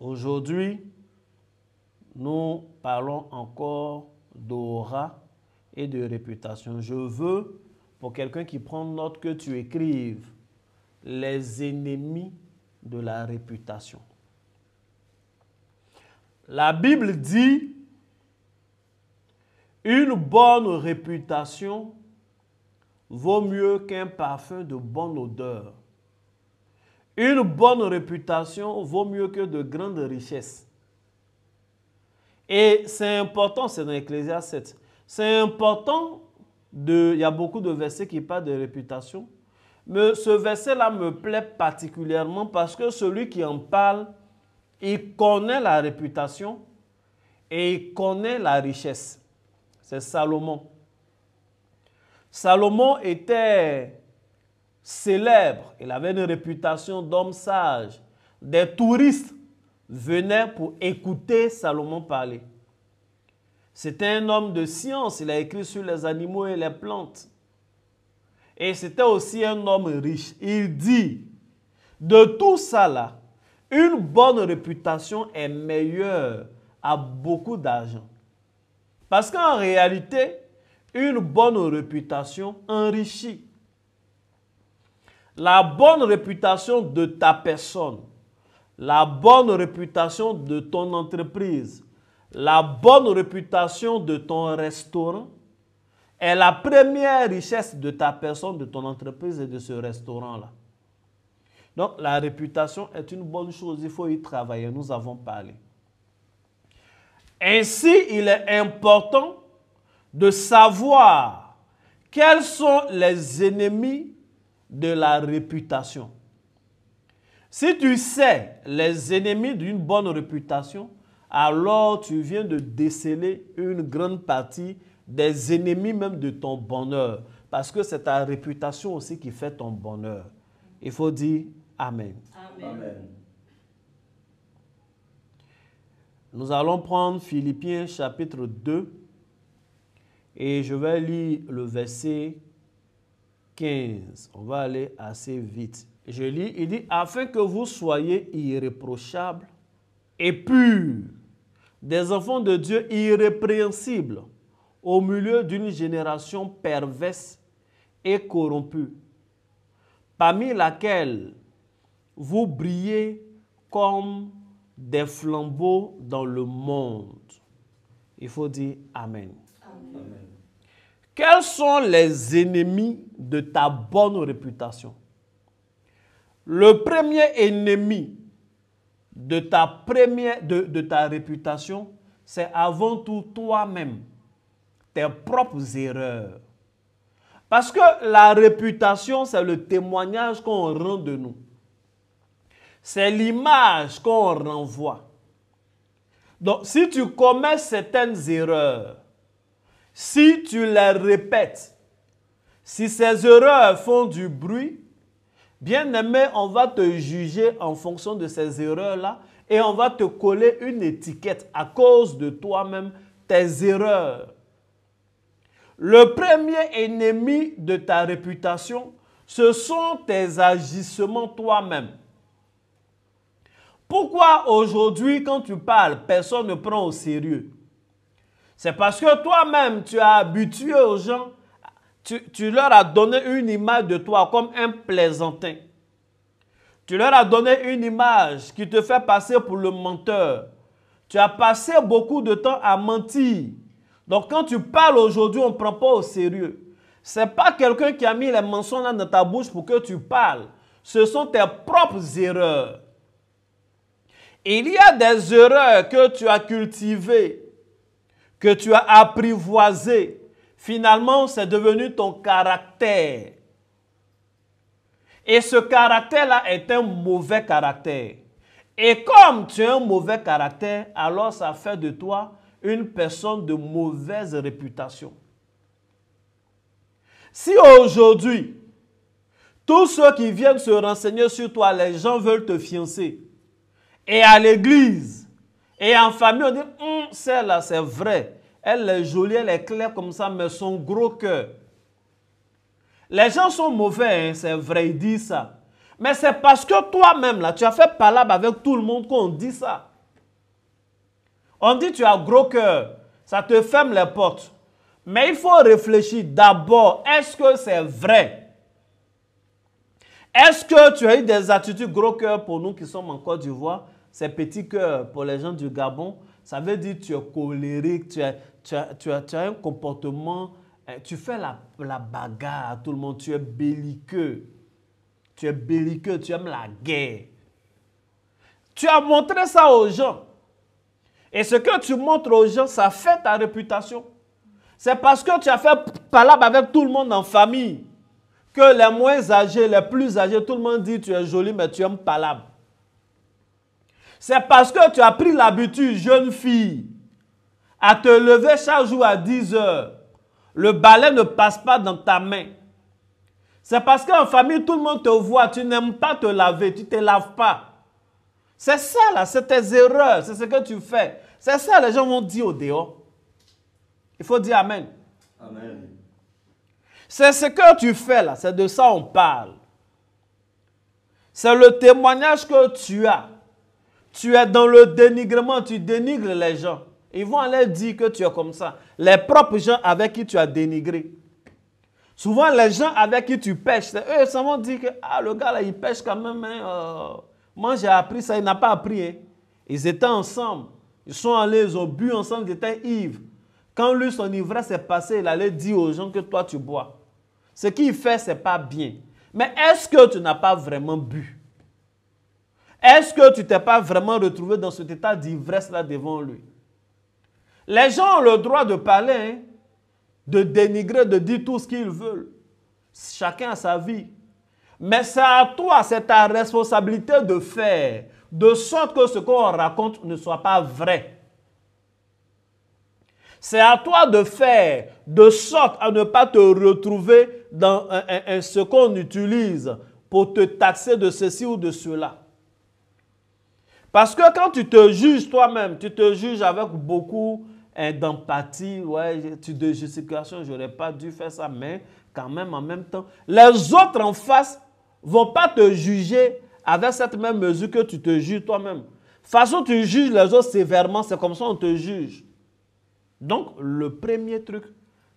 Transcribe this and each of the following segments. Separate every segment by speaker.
Speaker 1: Aujourd'hui, nous parlons encore d'aura et de réputation. Je veux, pour quelqu'un qui prend note, que tu écrives les ennemis de la réputation. La Bible dit, une bonne réputation vaut mieux qu'un parfum de bonne odeur. Une bonne réputation vaut mieux que de grandes richesses. Et c'est important, c'est dans Ecclésias 7. C'est important, de, il y a beaucoup de versets qui parlent de réputation. Mais ce verset-là me plaît particulièrement parce que celui qui en parle, il connaît la réputation et il connaît la richesse. C'est Salomon. Salomon était célèbre, il avait une réputation d'homme sage. Des touristes venaient pour écouter Salomon parler. C'était un homme de science, il a écrit sur les animaux et les plantes. Et c'était aussi un homme riche. Il dit, de tout ça là, une bonne réputation est meilleure à beaucoup d'argent. Parce qu'en réalité, une bonne réputation enrichit. La bonne réputation de ta personne, la bonne réputation de ton entreprise, la bonne réputation de ton restaurant est la première richesse de ta personne, de ton entreprise et de ce restaurant-là. Donc la réputation est une bonne chose, il faut y travailler, nous avons parlé. Ainsi, il est important de savoir quels sont les ennemis de la réputation. Si tu sais les ennemis d'une bonne réputation, alors tu viens de déceler une grande partie des ennemis même de ton bonheur. Parce que c'est ta réputation aussi qui fait ton bonheur. Il faut dire Amen. Amen. Nous allons prendre Philippiens chapitre 2 et je vais lire le verset on va aller assez vite. Je lis, il dit, afin que vous soyez irréprochables et purs, des enfants de Dieu irrépréhensibles, au milieu d'une génération perverse et corrompue, parmi laquelle vous brillez comme des flambeaux dans le monde. Il faut dire Amen. Amen. Quels sont les ennemis de ta bonne réputation Le premier ennemi de ta, première, de, ta réputation, c'est avant tout toi-même, tes propres erreurs. Parce que la réputation, c'est le témoignage qu'on rend de nous. C'est l'image qu'on renvoie. Donc, si tu commets certaines erreurs, si tu les répètes, si ces erreurs font du bruit, bien-aimé, on va te juger en fonction de ces erreurs-là et on va te coller une étiquette à cause de toi-même, tes erreurs. Le premier ennemi de ta réputation, ce sont tes agissements toi-même. Pourquoi aujourd'hui, quand tu parles, personne ne prend au sérieux c'est parce que toi-même, tu as habitué aux gens, tu, leur as donné une image de toi comme un plaisantin. Tu leur as donné une image qui te fait passer pour le menteur. Tu as passé beaucoup de temps à mentir. Donc quand tu parles aujourd'hui, on ne prend pas au sérieux. Ce n'est pas quelqu'un qui a mis les mensonges dans ta bouche pour que tu parles. Ce sont tes propres erreurs. Il y a des erreurs que tu as cultivées que tu as apprivoisé, finalement, c'est devenu ton caractère. Et ce caractère-là est un mauvais caractère. Et comme tu as un mauvais caractère, alors ça fait de toi une personne de mauvaise réputation. Si aujourd'hui, tous ceux qui viennent se renseigner sur toi, les gens veulent te fiancer, et à l'église, et en famille, on dit, hum, celle-là, c'est vrai. Elle est jolie, elle est claire comme ça, mais son gros cœur. Les gens sont mauvais, hein, c'est vrai, ils disent ça. Mais c'est parce que toi-même, là, tu as fait palabre avec tout le monde qu'on dit ça. On dit tu as gros cœur, ça te ferme les portes. Mais il faut réfléchir d'abord, est-ce que c'est vrai Est-ce que tu as eu des attitudes gros cœur pour nous qui sommes en Côte d'Ivoire ces petits cœurs pour les gens du Gabon, ça veut dire que tu es colérique, tu, tu, as, tu, as, un comportement, euh, tu fais la, bagarre à tout le monde, tu es belliqueux. Tu es belliqueux, tu aimes la guerre. Tu as montré ça aux gens. Et ce que tu montres aux gens, ça fait ta réputation. C'est parce que tu as fait palabre avec tout le monde en famille que les moins âgés, les plus âgés, tout le monde dit tu es joli, mais tu aimes palabre. C'est parce que tu as pris l'habitude, jeune fille, à te lever chaque jour à 10 heures. Le balai ne passe pas dans ta main. C'est parce qu'en famille, tout le monde te voit. Tu n'aimes pas te laver. Tu ne te laves pas. C'est ça, là. C'est tes erreurs. C'est ce que tu fais. C'est ça, les gens vont dire au dehors. Il faut dire Amen. Amen. C'est ce que tu fais, là. C'est de ça on parle. C'est le témoignage que tu as. Tu es dans le dénigrement, tu dénigres les gens. Ils vont aller dire que tu es comme ça. Les propres gens avec qui tu as dénigré. Souvent, les gens avec qui tu pêches, eux, ils vont dire que ah, le gars là, il pêche quand même. Hein, euh. moi, j'ai appris ça, il n'a pas appris. Hein. Ils étaient ensemble. Ils sont allés, ils ont bu ensemble, ils étaient ivres. Quand lui, son ivresse est passée, il allait dire aux gens que toi, tu bois. Ce qu'il fait, ce n'est pas bien. Mais est-ce que tu n'as pas vraiment bu est-ce que tu t'es pas vraiment retrouvé dans cet état d'ivresse-là devant lui Les gens ont le droit de parler, hein, de dénigrer, de dire tout ce qu'ils veulent. Chacun a sa vie. Mais c'est à toi, c'est ta responsabilité de faire, de sorte que ce qu'on raconte ne soit pas vrai. C'est à toi de faire de sorte à ne pas te retrouver dans ce qu'on utilise pour te taxer de ceci ou de cela. Parce que quand tu te juges toi-même, tu te juges avec beaucoup d'empathie, ouais, tu de situation, j'aurais pas dû faire ça, mais quand même, en même temps, les autres en face vont pas te juger avec cette même mesure que tu te juges toi-même. Façon tu juges les autres sévèrement, c'est comme ça on te juge. Donc, le premier truc,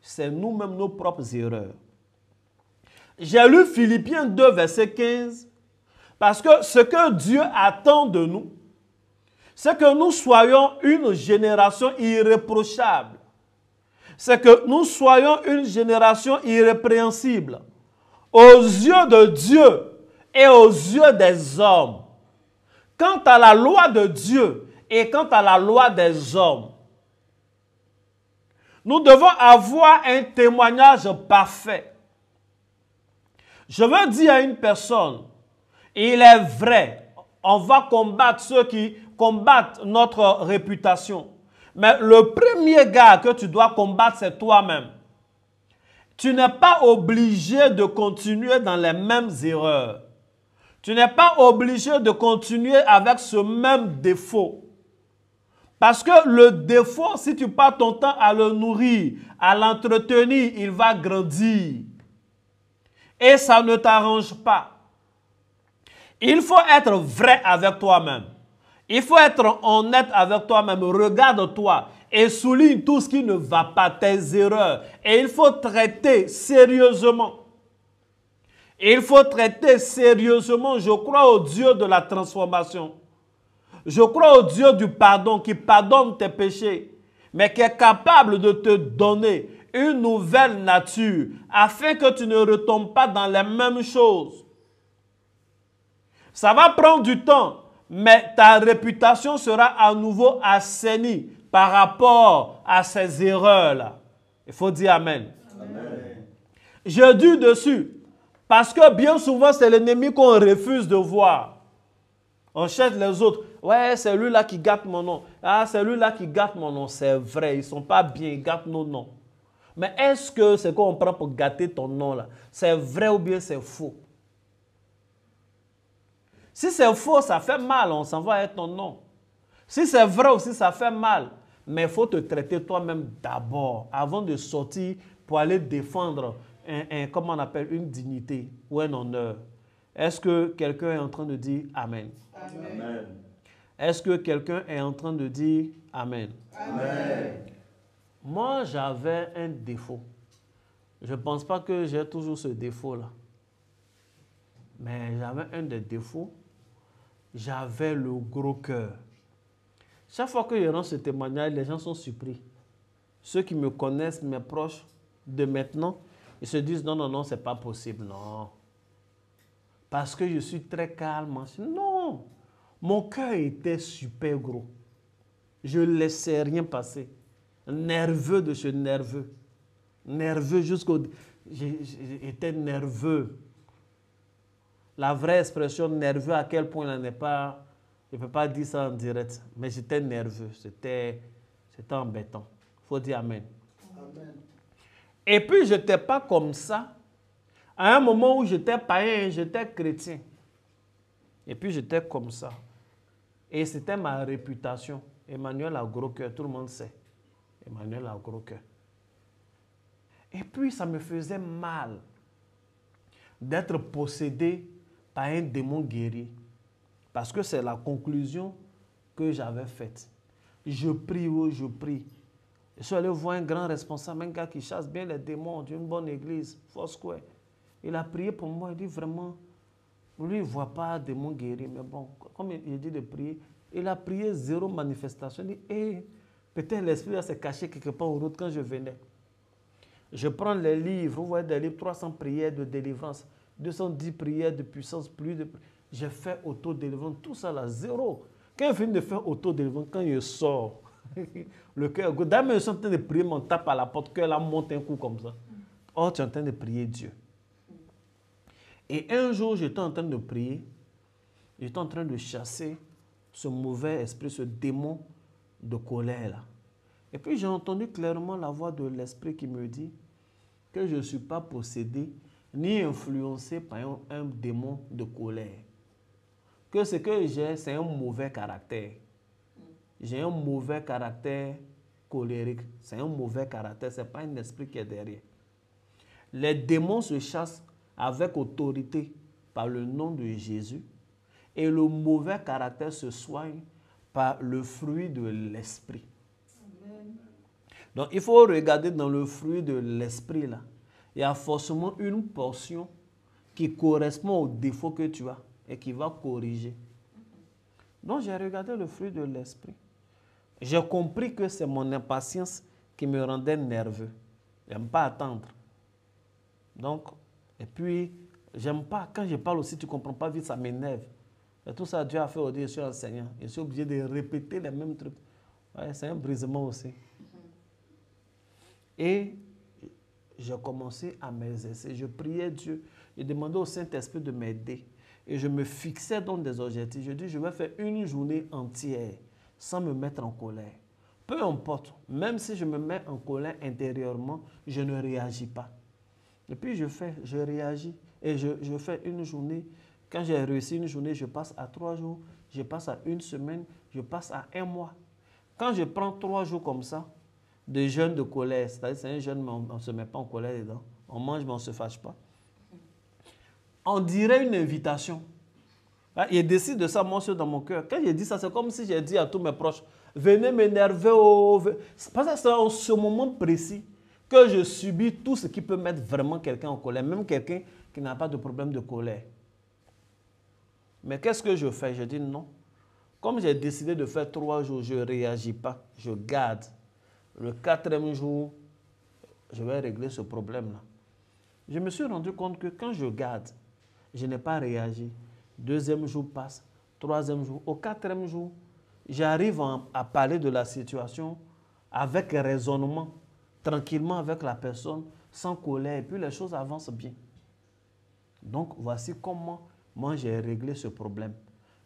Speaker 1: c'est nous-mêmes nos propres erreurs. J'ai lu Philippiens 2, verset 15, parce que ce que Dieu attend de nous, c'est que nous soyons une génération irréprochable. C'est que nous soyons une génération irrépréhensible aux yeux de Dieu et aux yeux des hommes. Quant à la loi de Dieu et quant à la loi des hommes, nous devons avoir un témoignage parfait. Je veux dire à une personne, il est vrai, on va combattre ceux qui combattre notre réputation. Mais le premier gars que tu dois combattre, c'est toi-même. Tu n'es pas obligé de continuer dans les mêmes erreurs. Tu n'es pas obligé de continuer avec ce même défaut. Parce que le défaut, si tu passes ton temps à le nourrir, à l'entretenir, il va grandir. Et ça ne t'arrange pas. Il faut être vrai avec toi-même. Il faut être honnête avec toi-même. Regarde-toi et souligne tout ce qui ne va pas, tes erreurs. Et il faut traiter sérieusement. Il faut traiter sérieusement, je crois au Dieu de la transformation. Je crois au Dieu du pardon qui pardonne tes péchés, mais qui est capable de te donner une nouvelle nature afin que tu ne retombes pas dans les mêmes choses. Ça va prendre du temps, mais ta réputation sera à nouveau assainie par rapport à ces erreurs-là. Il faut dire Amen. Je dis dessus, parce que bien souvent, c'est l'ennemi qu'on refuse de voir. On cherche les autres. Ouais, c'est lui-là qui gâte mon nom. Ah, c'est lui-là qui gâte mon nom. C'est vrai, ils ne sont pas bien, ils gâtent nos noms. Mais est-ce que ce qu'on prend pour gâter ton nom, là, c'est vrai ou bien c'est faux? Si c'est faux, ça fait mal, on s'en va avec ton nom. Si c'est vrai aussi, ça fait mal. Mais il faut te traiter toi-même d'abord, avant de sortir pour aller défendre un, comment on appelle, une dignité ou un honneur. Est-ce que quelqu'un est en train de dire Amen?
Speaker 2: Amen.
Speaker 1: Est-ce que quelqu'un est en train de dire Amen?
Speaker 2: Amen.
Speaker 1: Moi, j'avais un défaut. Je ne pense pas que j'ai toujours ce défaut-là. Mais j'avais un des défauts j'avais le gros cœur. Chaque fois que je rends ce témoignage, les gens sont surpris. Ceux qui me connaissent, mes proches de maintenant, ils se disent non, non, non, c'est pas possible, non. Parce que je suis très calme. Non, mon cœur était super gros. Je ne laissais rien passer. Nerveux de ce nerveux. Nerveux jusqu'au... J'étais nerveux la vraie expression nerveux, à quel point il n'en est pas. Je ne peux pas dire ça en direct, mais j'étais nerveux, c'était embêtant. Il faut dire amen. amen. Et puis, je n'étais pas comme ça. À un moment où j'étais païen, j'étais chrétien. Et puis, j'étais comme ça. Et c'était ma réputation. Emmanuel a gros cœur, tout le monde sait. Emmanuel a gros cœur. Et puis, ça me faisait mal d'être possédé pas un démon guéri. Parce que c'est la conclusion que j'avais faite. Je prie, oh, je prie. Je suis allé voir un grand responsable, un gars qui chasse bien les démons d'une bonne église, Foursquare. Il a prié pour moi, il dit vraiment, lui, il ne voit pas démon guéri, mais bon, comme il dit de prier, il a prié zéro manifestation. Il dit, hé, eh, peut-être l'esprit se caché quelque part au route quand je venais. Je prends les livres, vous voyez des livres, 300 prières de délivrance. 210 prières de puissance, plus de... J'ai fait auto délivrance tout ça là, zéro. Quand je finis de faire auto délivrance quand je sors, le cœur dame, je suis en train de prier, mon tape à la porte, cœur là monte un coup comme ça. Oh, tu es en train de prier Dieu. Et un jour, j'étais en train de prier, j'étais en train de chasser ce mauvais esprit, ce démon de colère là. Et puis j'ai entendu clairement la voix de l'esprit qui me dit que je ne suis pas possédé ni influencé par un, démon de colère. Que ce que j'ai, c'est un mauvais caractère. J'ai un mauvais caractère colérique. C'est un mauvais caractère. Ce n'est pas un esprit qui est derrière. Les démons se chassent avec autorité par le nom de Jésus et le mauvais caractère se soigne par le fruit de l'esprit. Donc il faut regarder dans le fruit de l'esprit là il y a forcément une portion qui correspond au défaut que tu as et qui va corriger. Donc j'ai regardé le fruit de l'esprit. J'ai compris que c'est mon impatience qui me rendait nerveux. J'aime pas attendre. Donc, et puis, j'aime pas, quand je parle aussi, tu comprends pas vite, ça m'énerve. Et tout ça, Dieu a fait au Dieu, je suis enseignant. Je suis obligé de répéter les mêmes trucs. c'est un brisement aussi. Et j'ai commencé à m'exercer. Je priais Dieu. Je demandais au Saint-Esprit de m'aider. Et je me fixais donc des objectifs. Je dis, je vais faire une journée entière sans me mettre en colère. Peu importe, même si je me mets en colère intérieurement, je ne réagis pas. Et puis je fais, je réagis et je, je fais une journée. Quand j'ai réussi une journée, je passe à trois jours, je passe à une semaine, je passe à un mois. Quand je prends trois jours comme ça, de jeunes de colère. C'est-à-dire, c'est un jeune mais on ne se met pas en colère dedans. On mange, mais on ne se fâche pas. On dirait une invitation. Hein, il décide de ça, dans mon cœur. Quand j'ai dit ça, c'est comme si j'ai dit à tous mes proches Venez m'énerver. Oh, oh, oh, Parce que c'est en ce moment précis que je subis tout ce qui peut mettre vraiment quelqu'un en colère, même quelqu'un qui n'a pas de problème de colère. Mais qu'est-ce que je fais Je dis non. Comme j'ai décidé de faire trois jours, je ne réagis pas, je garde. Le quatrième jour, je vais régler ce problème-là. Je me suis rendu compte que quand je garde, je n'ai pas réagi. Deuxième jour passe, troisième jour. Au quatrième jour, j'arrive à parler de la situation avec raisonnement, tranquillement avec la personne, sans colère, et puis les choses avancent bien. Donc voici comment moi j'ai réglé ce problème.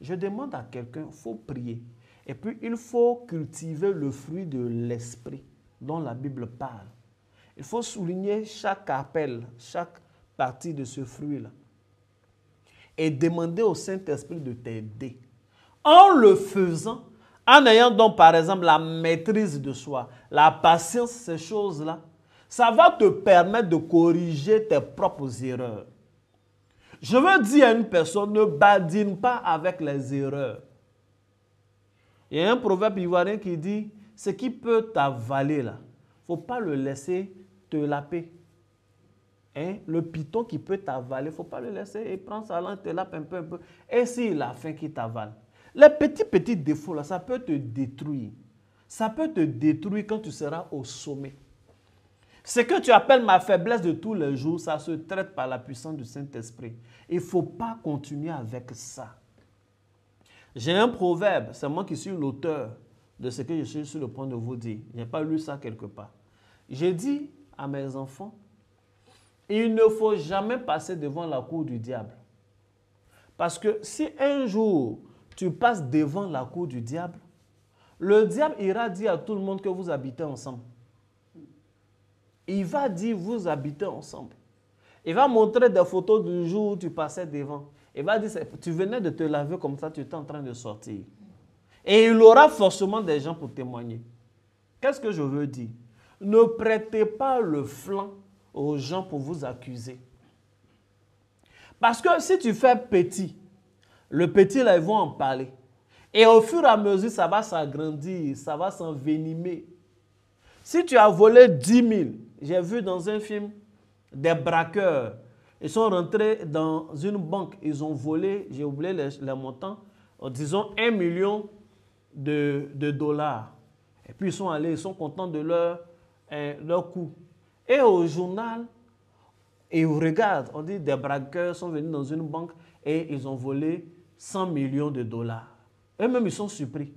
Speaker 1: Je demande à quelqu'un, faut prier. Et puis, il faut cultiver le fruit de l'esprit dont la Bible parle. Il faut souligner chaque appel, chaque partie de ce fruit-là. Et demander au Saint-Esprit de t'aider. En le faisant, en ayant donc par exemple la maîtrise de soi, la patience, ces choses-là, ça va te permettre de corriger tes propres erreurs. Je veux dire à une personne, ne badine pas avec les erreurs. Il y a un proverbe ivoirien qui dit ce qui peut t'avaler là, faut pas le laisser te laper. Hein? Le piton qui peut t'avaler, faut pas le laisser il prend sa langue, te lape un peu, un peu. Et si la faim qui t'avale. Les petits, petits défauts là, ça peut te détruire. Ça peut te détruire quand tu seras au sommet. Ce que tu appelles ma faiblesse de tous les jours, ça se traite par la puissance du Saint-Esprit. Il ne faut pas continuer avec ça. J'ai un proverbe, c'est moi qui suis l'auteur de ce que je suis sur le point de vous dire. Je n'ai pas lu ça quelque part. J'ai dit à mes enfants, il ne faut jamais passer devant la cour du diable. Parce que si un jour tu passes devant la cour du diable, le diable ira dire à tout le monde que vous habitez ensemble. Il va dire vous habitez ensemble. Il va montrer des photos du jour où tu passais devant. Il va dire, tu venais de te laver comme ça, tu étais en train de sortir. Et il aura forcément des gens pour témoigner. Qu'est-ce que je veux dire Ne prêtez pas le flanc aux gens pour vous accuser. Parce que si tu fais petit, le petit, là, ils vont en parler. Et au fur et à mesure, ça va s'agrandir, ça va s'envenimer. Si tu as volé 10 000, j'ai vu dans un film des braqueurs ils sont rentrés dans une banque. Ils ont volé, j'ai oublié les, montants, euh, disons 1 million de, dollars. Et puis ils sont allés, ils sont contents de leur, euh, leur coût. Et au journal, ils regardent, on dit des braqueurs sont venus dans une banque et ils ont volé 100 millions de dollars. Eux-mêmes, ils sont surpris.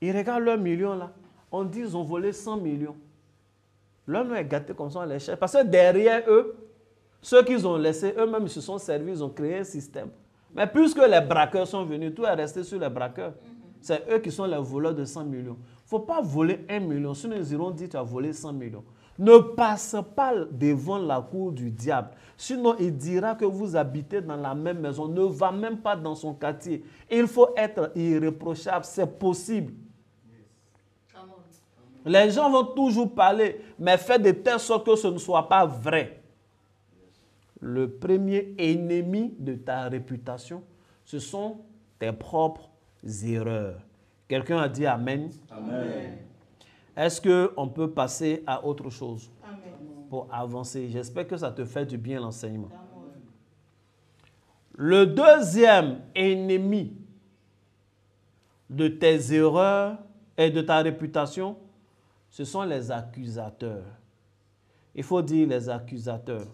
Speaker 1: Ils regardent leurs millions là. On dit ils ont volé 100 millions. L'homme est gâté comme ça, à les Parce que derrière eux, ceux qu'ils ont laissés, eux-mêmes, se sont servis, ils ont créé un système. Mais puisque les braqueurs sont venus, tout est resté sur les braqueurs. C'est eux qui sont les voleurs de 100 millions. Il ne faut pas voler 1 million. Sinon, ils iront dire tu as volé 100 millions. Ne passe pas devant la cour du diable. Sinon, il dira que vous habitez dans la même maison. Ne va même pas dans son quartier. Il faut être irréprochable. C'est possible. Les gens vont toujours parler, mais faites de telle sorte que ce ne soit pas vrai le premier ennemi de ta réputation, ce sont tes propres erreurs. Quelqu'un a dit Amen. Amen. Est-ce qu'on peut passer à autre chose pour avancer J'espère que ça te fait du bien l'enseignement. Le deuxième ennemi de tes erreurs et de ta réputation, ce sont les accusateurs. Il faut dire les accusateurs.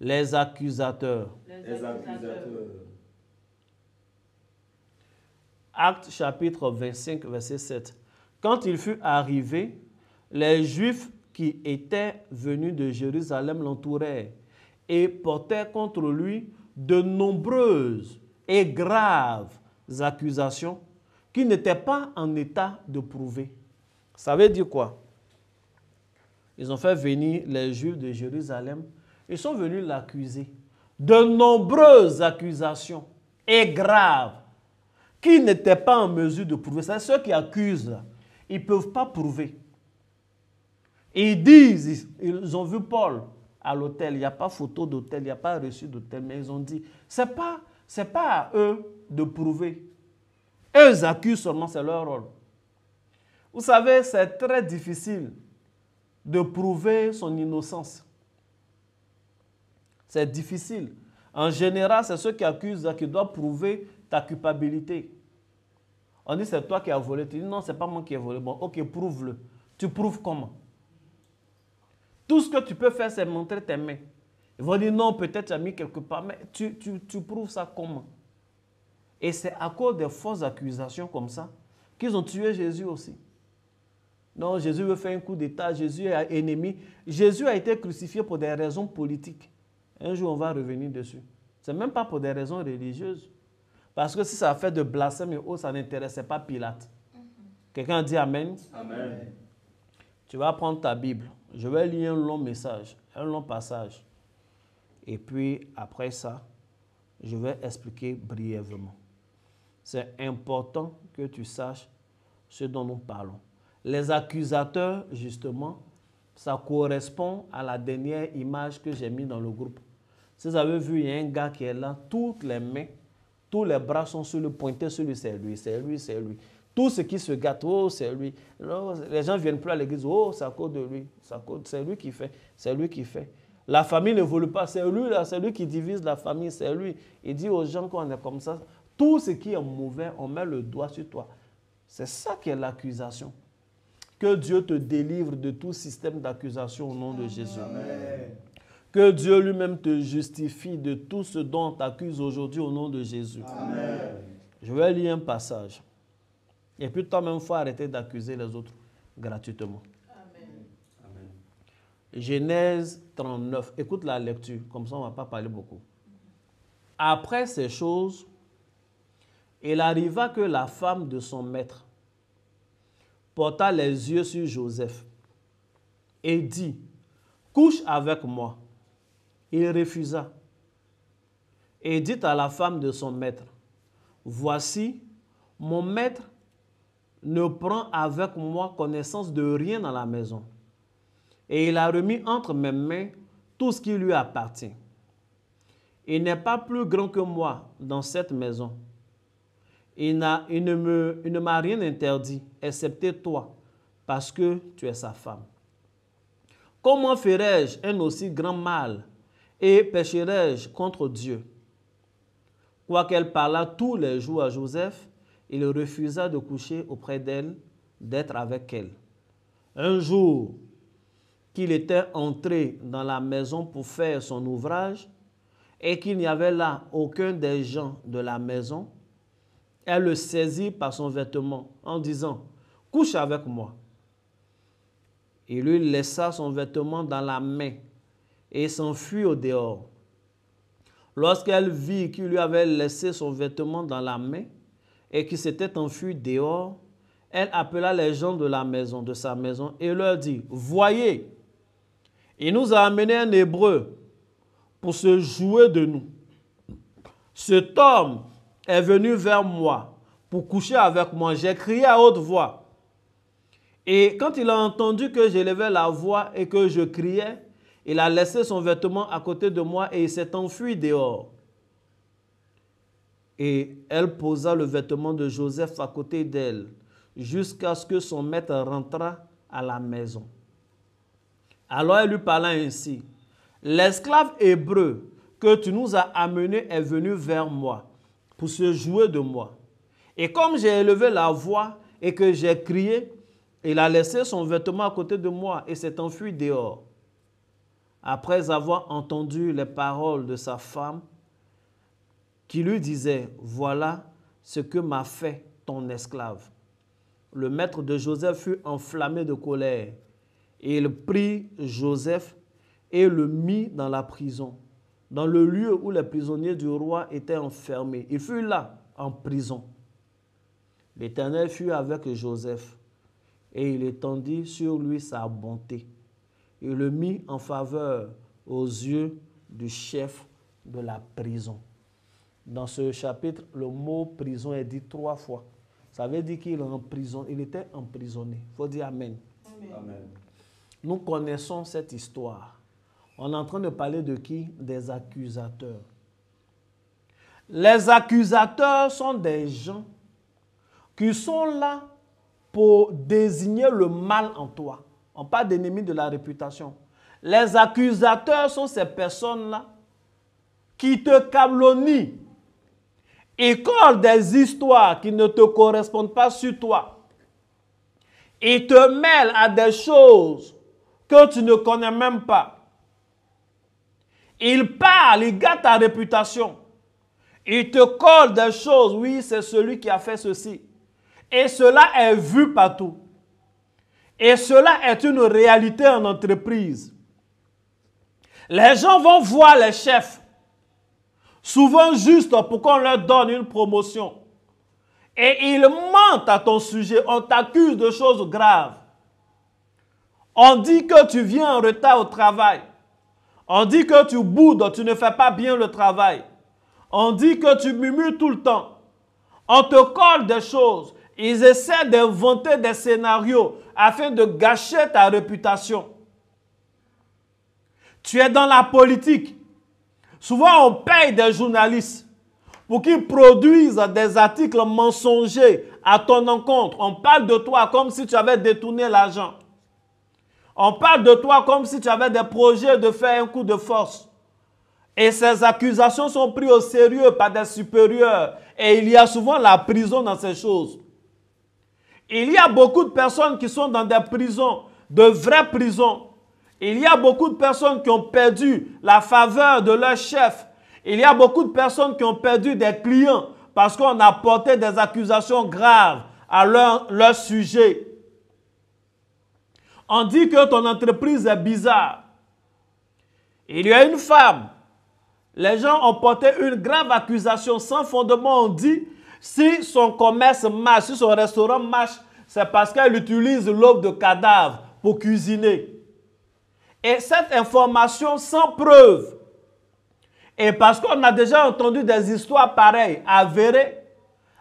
Speaker 1: Les accusateurs.
Speaker 2: Les accusateurs.
Speaker 1: Acte chapitre 25, verset 7. Quand il fut arrivé, les Juifs qui étaient venus de Jérusalem l'entouraient et portaient contre lui de nombreuses et graves accusations qu'il n'était pas en état de prouver. Ça veut dire quoi ils ont fait venir les Juifs de Jérusalem. Ils sont venus l'accuser. De nombreuses accusations et graves Qu'ils n'étaient pas en mesure de prouver. C'est ceux qui accusent. Ils ne peuvent pas prouver. ils disent, ils ont vu Paul à l'hôtel. Il n'y a pas photo d'hôtel, il n'y a pas reçu d'hôtel. Mais ils ont dit, ce n'est pas, pas à eux de prouver. Eux accusent seulement, c'est leur rôle. Vous savez, c'est très difficile de prouver son innocence. C'est difficile. En général, c'est ceux qui accusent qui doivent prouver ta culpabilité. On dit c'est toi qui as volé. Tu dis non, c'est pas moi qui ai volé. Bon, ok, prouve-le. Tu prouves comment Tout ce que tu peux faire, c'est montrer tes mains. Ils vont dire non, peut-être tu as mis quelque part, mais tu, tu, tu prouves ça comment Et c'est à cause des fausses accusations comme ça qu'ils ont tué Jésus aussi. Non, Jésus veut faire un coup d'État, Jésus est ennemi. Jésus a été crucifié pour des raisons politiques. Un jour, on va revenir dessus. Ce n'est même pas pour des raisons religieuses. Parce que si ça a fait de blasphème oh ça n'intéressait pas Pilate. Mhm. Quelqu'un dit Amen. Amen. Tu vas prendre ta Bible. Je vais lire un long message, un long passage. Et puis, après ça, je vais expliquer brièvement. C'est important que tu saches ce dont nous parlons. Les accusateurs, justement, ça correspond à la dernière image que j'ai mise dans le groupe. Si vous avez vu, il y a un gars qui est là, toutes les mains, tous les bras sont sur le pointé, sur lui, c'est lui, c'est lui, c'est lui. Tout ce qui se gâte, oh, c'est lui. les gens viennent plus à l'église, oh, ça cause de lui, c'est lui qui fait, c'est lui qui fait. La famille ne vole pas, c'est lui là, c'est lui qui divise la famille, c'est lui. Il dit aux gens qu'on est comme ça, tout ce qui est mauvais, on met le doigt sur toi. C'est ça qui est l'accusation. Que Dieu te délivre de tout système d'accusation au nom de Jésus. Que Dieu lui-même te justifie de tout ce dont on t'accuse aujourd'hui au nom de Jésus. Je vais lire un passage. Et puis toi-même, il faut arrêter d'accuser les autres gratuitement.
Speaker 2: Amen.
Speaker 1: Genèse 39. Écoute la lecture, comme ça on ne va pas parler beaucoup. Après ces choses, il arriva que la femme de son maître, porta les yeux sur Joseph et dit, couche avec moi. Il refusa et dit à la femme de son maître, voici, mon maître ne prend avec moi connaissance de rien dans la maison. Et il a remis entre mes mains tout ce qui lui appartient. Il n'est pas plus grand que moi dans cette maison. Il, n'a, ne, ne m'a rien interdit, excepté toi, parce que tu es sa femme. Comment ferais-je un aussi grand mal et pécherais-je contre Dieu Quoiqu'elle parlât tous les jours à Joseph, il refusa de coucher auprès d'elle, d'être avec elle. Un jour qu'il était entré dans la maison pour faire son ouvrage et qu'il n'y avait là aucun des gens de la maison, elle le saisit par son vêtement en disant, couche avec moi. Il lui laissa son vêtement dans la main et s'enfuit au dehors. Lorsqu'elle vit qu'il lui avait laissé son vêtement dans la main et qu'il s'était enfui dehors, elle appela les gens de la maison, de sa maison, et leur dit, voyez, il nous a amené un hébreu pour se jouer de nous. Cet homme est venu vers moi pour coucher avec moi. J'ai crié à haute voix. Et quand il a entendu que j'élevais la voix et que je criais, il a laissé son vêtement à côté de moi et il s'est enfui dehors. Et elle posa le vêtement de Joseph à côté d'elle jusqu'à ce que son maître rentra à la maison. Alors elle lui parla ainsi. L'esclave hébreu que tu nous as amené est venu vers moi pour se jouer de moi. Et comme j'ai élevé la voix et que j'ai crié, il a laissé son vêtement à côté de moi et s'est enfui dehors. Après avoir entendu les paroles de sa femme, qui lui disait, voilà ce que m'a fait ton esclave. Le maître de Joseph fut enflammé de colère. Et il prit Joseph et le mit dans la prison dans le lieu où les prisonniers du roi étaient enfermés. Il fut là, en prison. L'Éternel fut avec Joseph, et il étendit sur lui sa bonté. Il le mit en faveur aux yeux du chef de la prison. Dans ce chapitre, le mot prison est dit trois fois. Ça veut dire qu'il il était emprisonné. Il faut dire Amen. Nous connaissons cette histoire. On est en train de parler de qui Des accusateurs. Les accusateurs sont des gens qui sont là pour désigner le mal en toi. On parle d'ennemis de la réputation. Les accusateurs sont ces personnes-là qui te calomnient et collent des histoires qui ne te correspondent pas sur toi. et te mêlent à des choses que tu ne connais même pas. Il parle, il gâte ta réputation. Il te colle des choses. Oui, c'est celui qui a fait ceci. Et cela est vu partout. Et cela est une réalité en entreprise. Les gens vont voir les chefs, souvent juste pour qu'on leur donne une promotion. Et ils mentent à ton sujet. On t'accuse de choses graves. On dit que tu viens en retard au travail. On dit que tu boudes, tu ne fais pas bien le travail. On dit que tu murmures tout le temps. On te colle des choses. Ils essaient d'inventer des scénarios afin de gâcher ta réputation. Tu es dans la politique. Souvent, on paye des journalistes pour qu'ils produisent des articles mensongers à ton encontre. On parle de toi comme si tu avais détourné l'argent. On parle de toi comme si tu avais des projets de faire un coup de force. Et ces accusations sont prises au sérieux par des supérieurs. Et il y a souvent la prison dans ces choses. Il y a beaucoup de personnes qui sont dans des prisons, de vraies prisons. Il y a beaucoup de personnes qui ont perdu la faveur de leur chef. Il y a beaucoup de personnes qui ont perdu des clients parce qu'on a porté des accusations graves à leur, leur sujet. On dit que ton entreprise est bizarre. Il y a une femme. Les gens ont porté une grave accusation sans fondement. On dit, si son commerce marche, si son restaurant marche, c'est parce qu'elle utilise l'eau de cadavre pour cuisiner. Et cette information sans preuve, et parce qu'on a déjà entendu des histoires pareilles, avérées,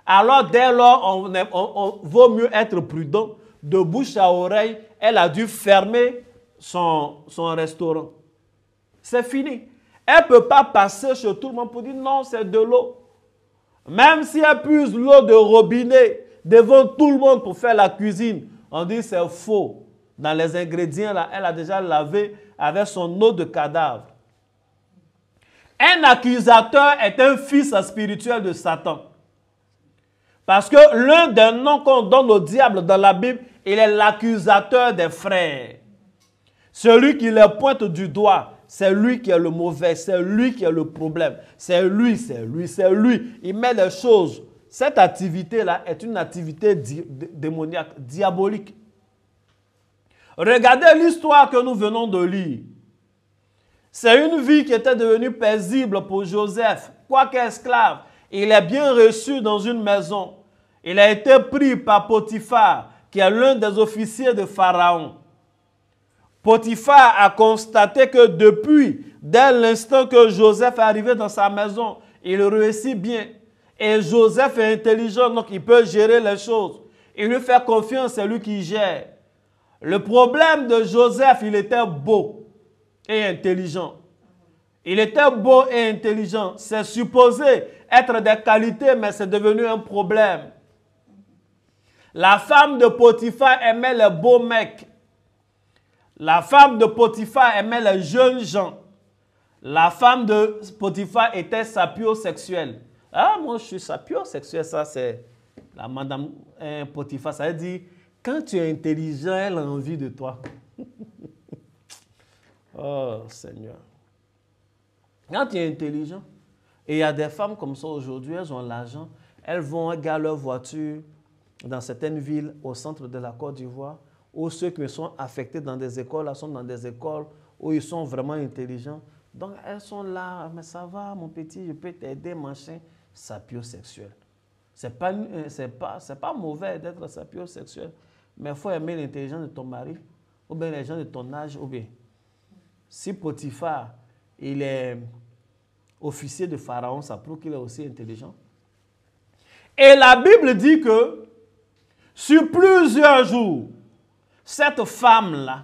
Speaker 1: alors dès lors, on vaut mieux être prudent de bouche à oreille, elle a dû fermer son, restaurant. C'est fini. Elle ne peut pas passer chez tout le monde pour dire non, c'est de l'eau. Même si elle puise l'eau de robinet devant tout le monde pour faire la cuisine, on dit c'est faux. Dans les ingrédients, là, elle a déjà lavé avec son eau de cadavre. Un accusateur est un fils spirituel de Satan. Parce que l'un des noms qu'on donne au diable dans la Bible, il est l'accusateur des frères. Celui qui les pointe du doigt, c'est lui qui est le mauvais, c'est lui qui est le problème. C'est lui, c'est lui, c'est lui. Il met les choses. Cette activité-là est une activité démoniaque, diabolique. Regardez l'histoire que nous venons de lire. C'est une vie qui était devenue paisible pour Joseph, quoique esclave. Il est bien reçu dans une maison. Il a été pris par Potiphar, qui est l'un des officiers de Pharaon. Potiphar a constaté que depuis, dès l'instant que Joseph est arrivé dans sa maison, il réussit bien. Et Joseph est intelligent, donc il peut gérer les choses. Il lui fait confiance, c'est lui qui gère. Le problème de Joseph, il était beau et intelligent. Il était beau et intelligent. C'est supposé être des qualités, mais c'est devenu un problème. La femme de Potiphar aimait les beaux mecs. La femme de Potiphar aimait les jeunes gens. La femme de Potiphar était sapio-sexuelle. Ah, moi je suis sexuelle ça c'est la madame hein, Potiphar. Ça veut dire, quand tu es intelligent, elle a envie de toi. oh Seigneur. Quand tu es intelligent, et il y a des femmes comme ça aujourd'hui, elles ont l'argent, elles vont regarder leur voiture dans certaines villes au centre de la Côte d'Ivoire, où ceux qui sont affectés dans des écoles, elles sont dans des écoles où ils sont vraiment intelligents. Donc elles sont là, ah, mais ça va mon petit, je peux t'aider, machin, sapiosexuel. C'est pas, euh, c'est pas, c'est pas mauvais d'être sapiosexuel, mais il faut aimer l'intelligence de ton mari, ou bien les gens de ton âge, ou bien. Si Potiphar, il est officier de Pharaon, ça prouve qu'il est aussi intelligent. Et la Bible dit que sur plusieurs jours, cette femme-là,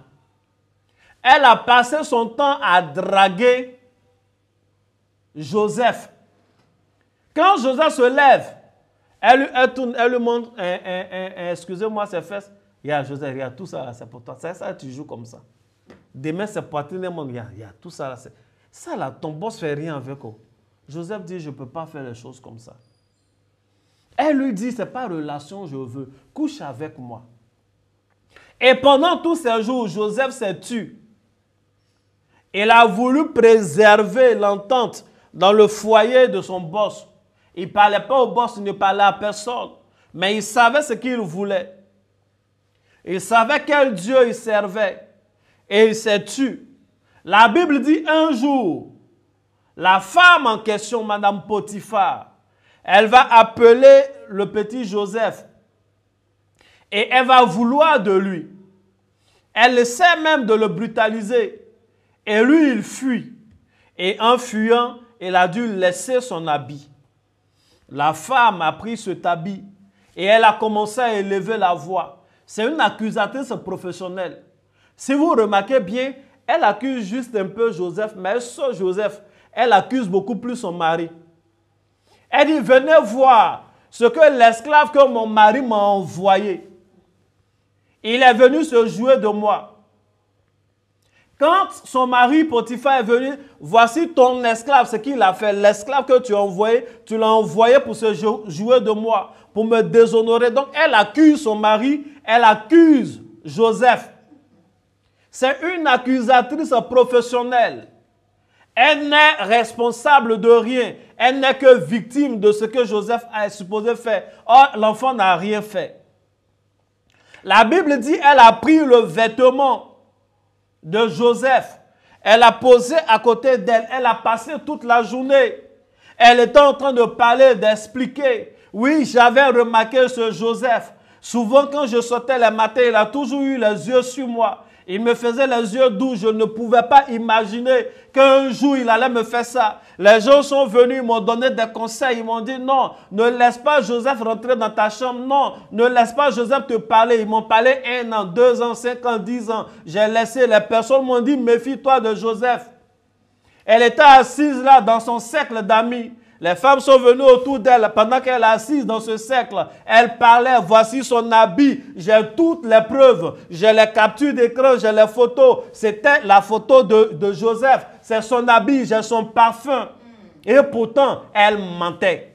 Speaker 1: elle a passé son temps à draguer Joseph. Quand Joseph se lève, elle, lui montre, excusez-moi ses fesses, il y a Joseph, il y a tout ça, c'est pour toi. Ça, ça, tu joues comme ça. Demain, c'est poitrines, il y a, il y a tout ça. là. Ça là, ton boss fait rien avec eux. Joseph dit, je ne peux pas faire les choses comme ça. Elle lui dit, ce n'est pas relation, je veux. Couche avec moi. Et pendant tous ces jours, Joseph s'est tué. Il a voulu préserver l'entente dans le foyer de son boss. Il ne parlait pas au boss, il ne parlait à personne. Mais il savait ce qu'il voulait. Il savait quel Dieu il servait. Et il s'est tué. La Bible dit un jour, la femme en question, Madame Potiphar, elle va appeler le petit Joseph et elle va vouloir de lui. Elle essaie même de le brutaliser. Et lui, il fuit. Et en fuyant, il a dû laisser son habit. La femme a pris cet habit et elle a commencé à élever la voix. C'est une accusatrice professionnelle. Si vous remarquez bien, elle accuse juste un peu Joseph, mais ce Joseph. Elle accuse beaucoup plus son mari. Elle dit, venez voir ce que l'esclave que mon mari m'a envoyé. Il est venu se jouer de moi. Quand son mari Potiphar est venu, voici ton esclave, ce qu'il a fait, l'esclave que tu as envoyé, tu l'as envoyé pour se jouer de moi, pour me déshonorer. Donc elle accuse son mari, elle accuse Joseph. C'est une accusatrice professionnelle. Elle n'est responsable de rien. Elle n'est que victime de ce que Joseph a supposé faire. Or, l'enfant n'a rien fait. La Bible dit, elle a pris le vêtement de Joseph. Elle a posé à côté d'elle. Elle a passé toute la journée. Elle était en train de parler, d'expliquer. Oui, j'avais remarqué ce Joseph. Souvent, quand je sortais le matin, il a toujours eu les yeux sur moi. Il me faisait les yeux doux. Je ne pouvais pas imaginer qu'un jour il allait me faire ça. Les gens sont venus, ils m'ont donné des conseils. Ils m'ont dit non, ne laisse pas Joseph rentrer dans ta chambre. Non, ne laisse pas Joseph te parler. Ils m'ont parlé un an, deux ans, cinq ans, dix ans. J'ai laissé. Les personnes m'ont dit méfie-toi de Joseph. Elle était assise là dans son cercle d'amis. Les femmes sont venues autour d'elle pendant qu'elle est assise dans ce cercle. Elle parlait, voici son habit, j'ai toutes les preuves, j'ai les captures d'écran, j'ai les photos. C'était la photo de, de Joseph, c'est son habit, j'ai son parfum. Et pourtant, elle mentait.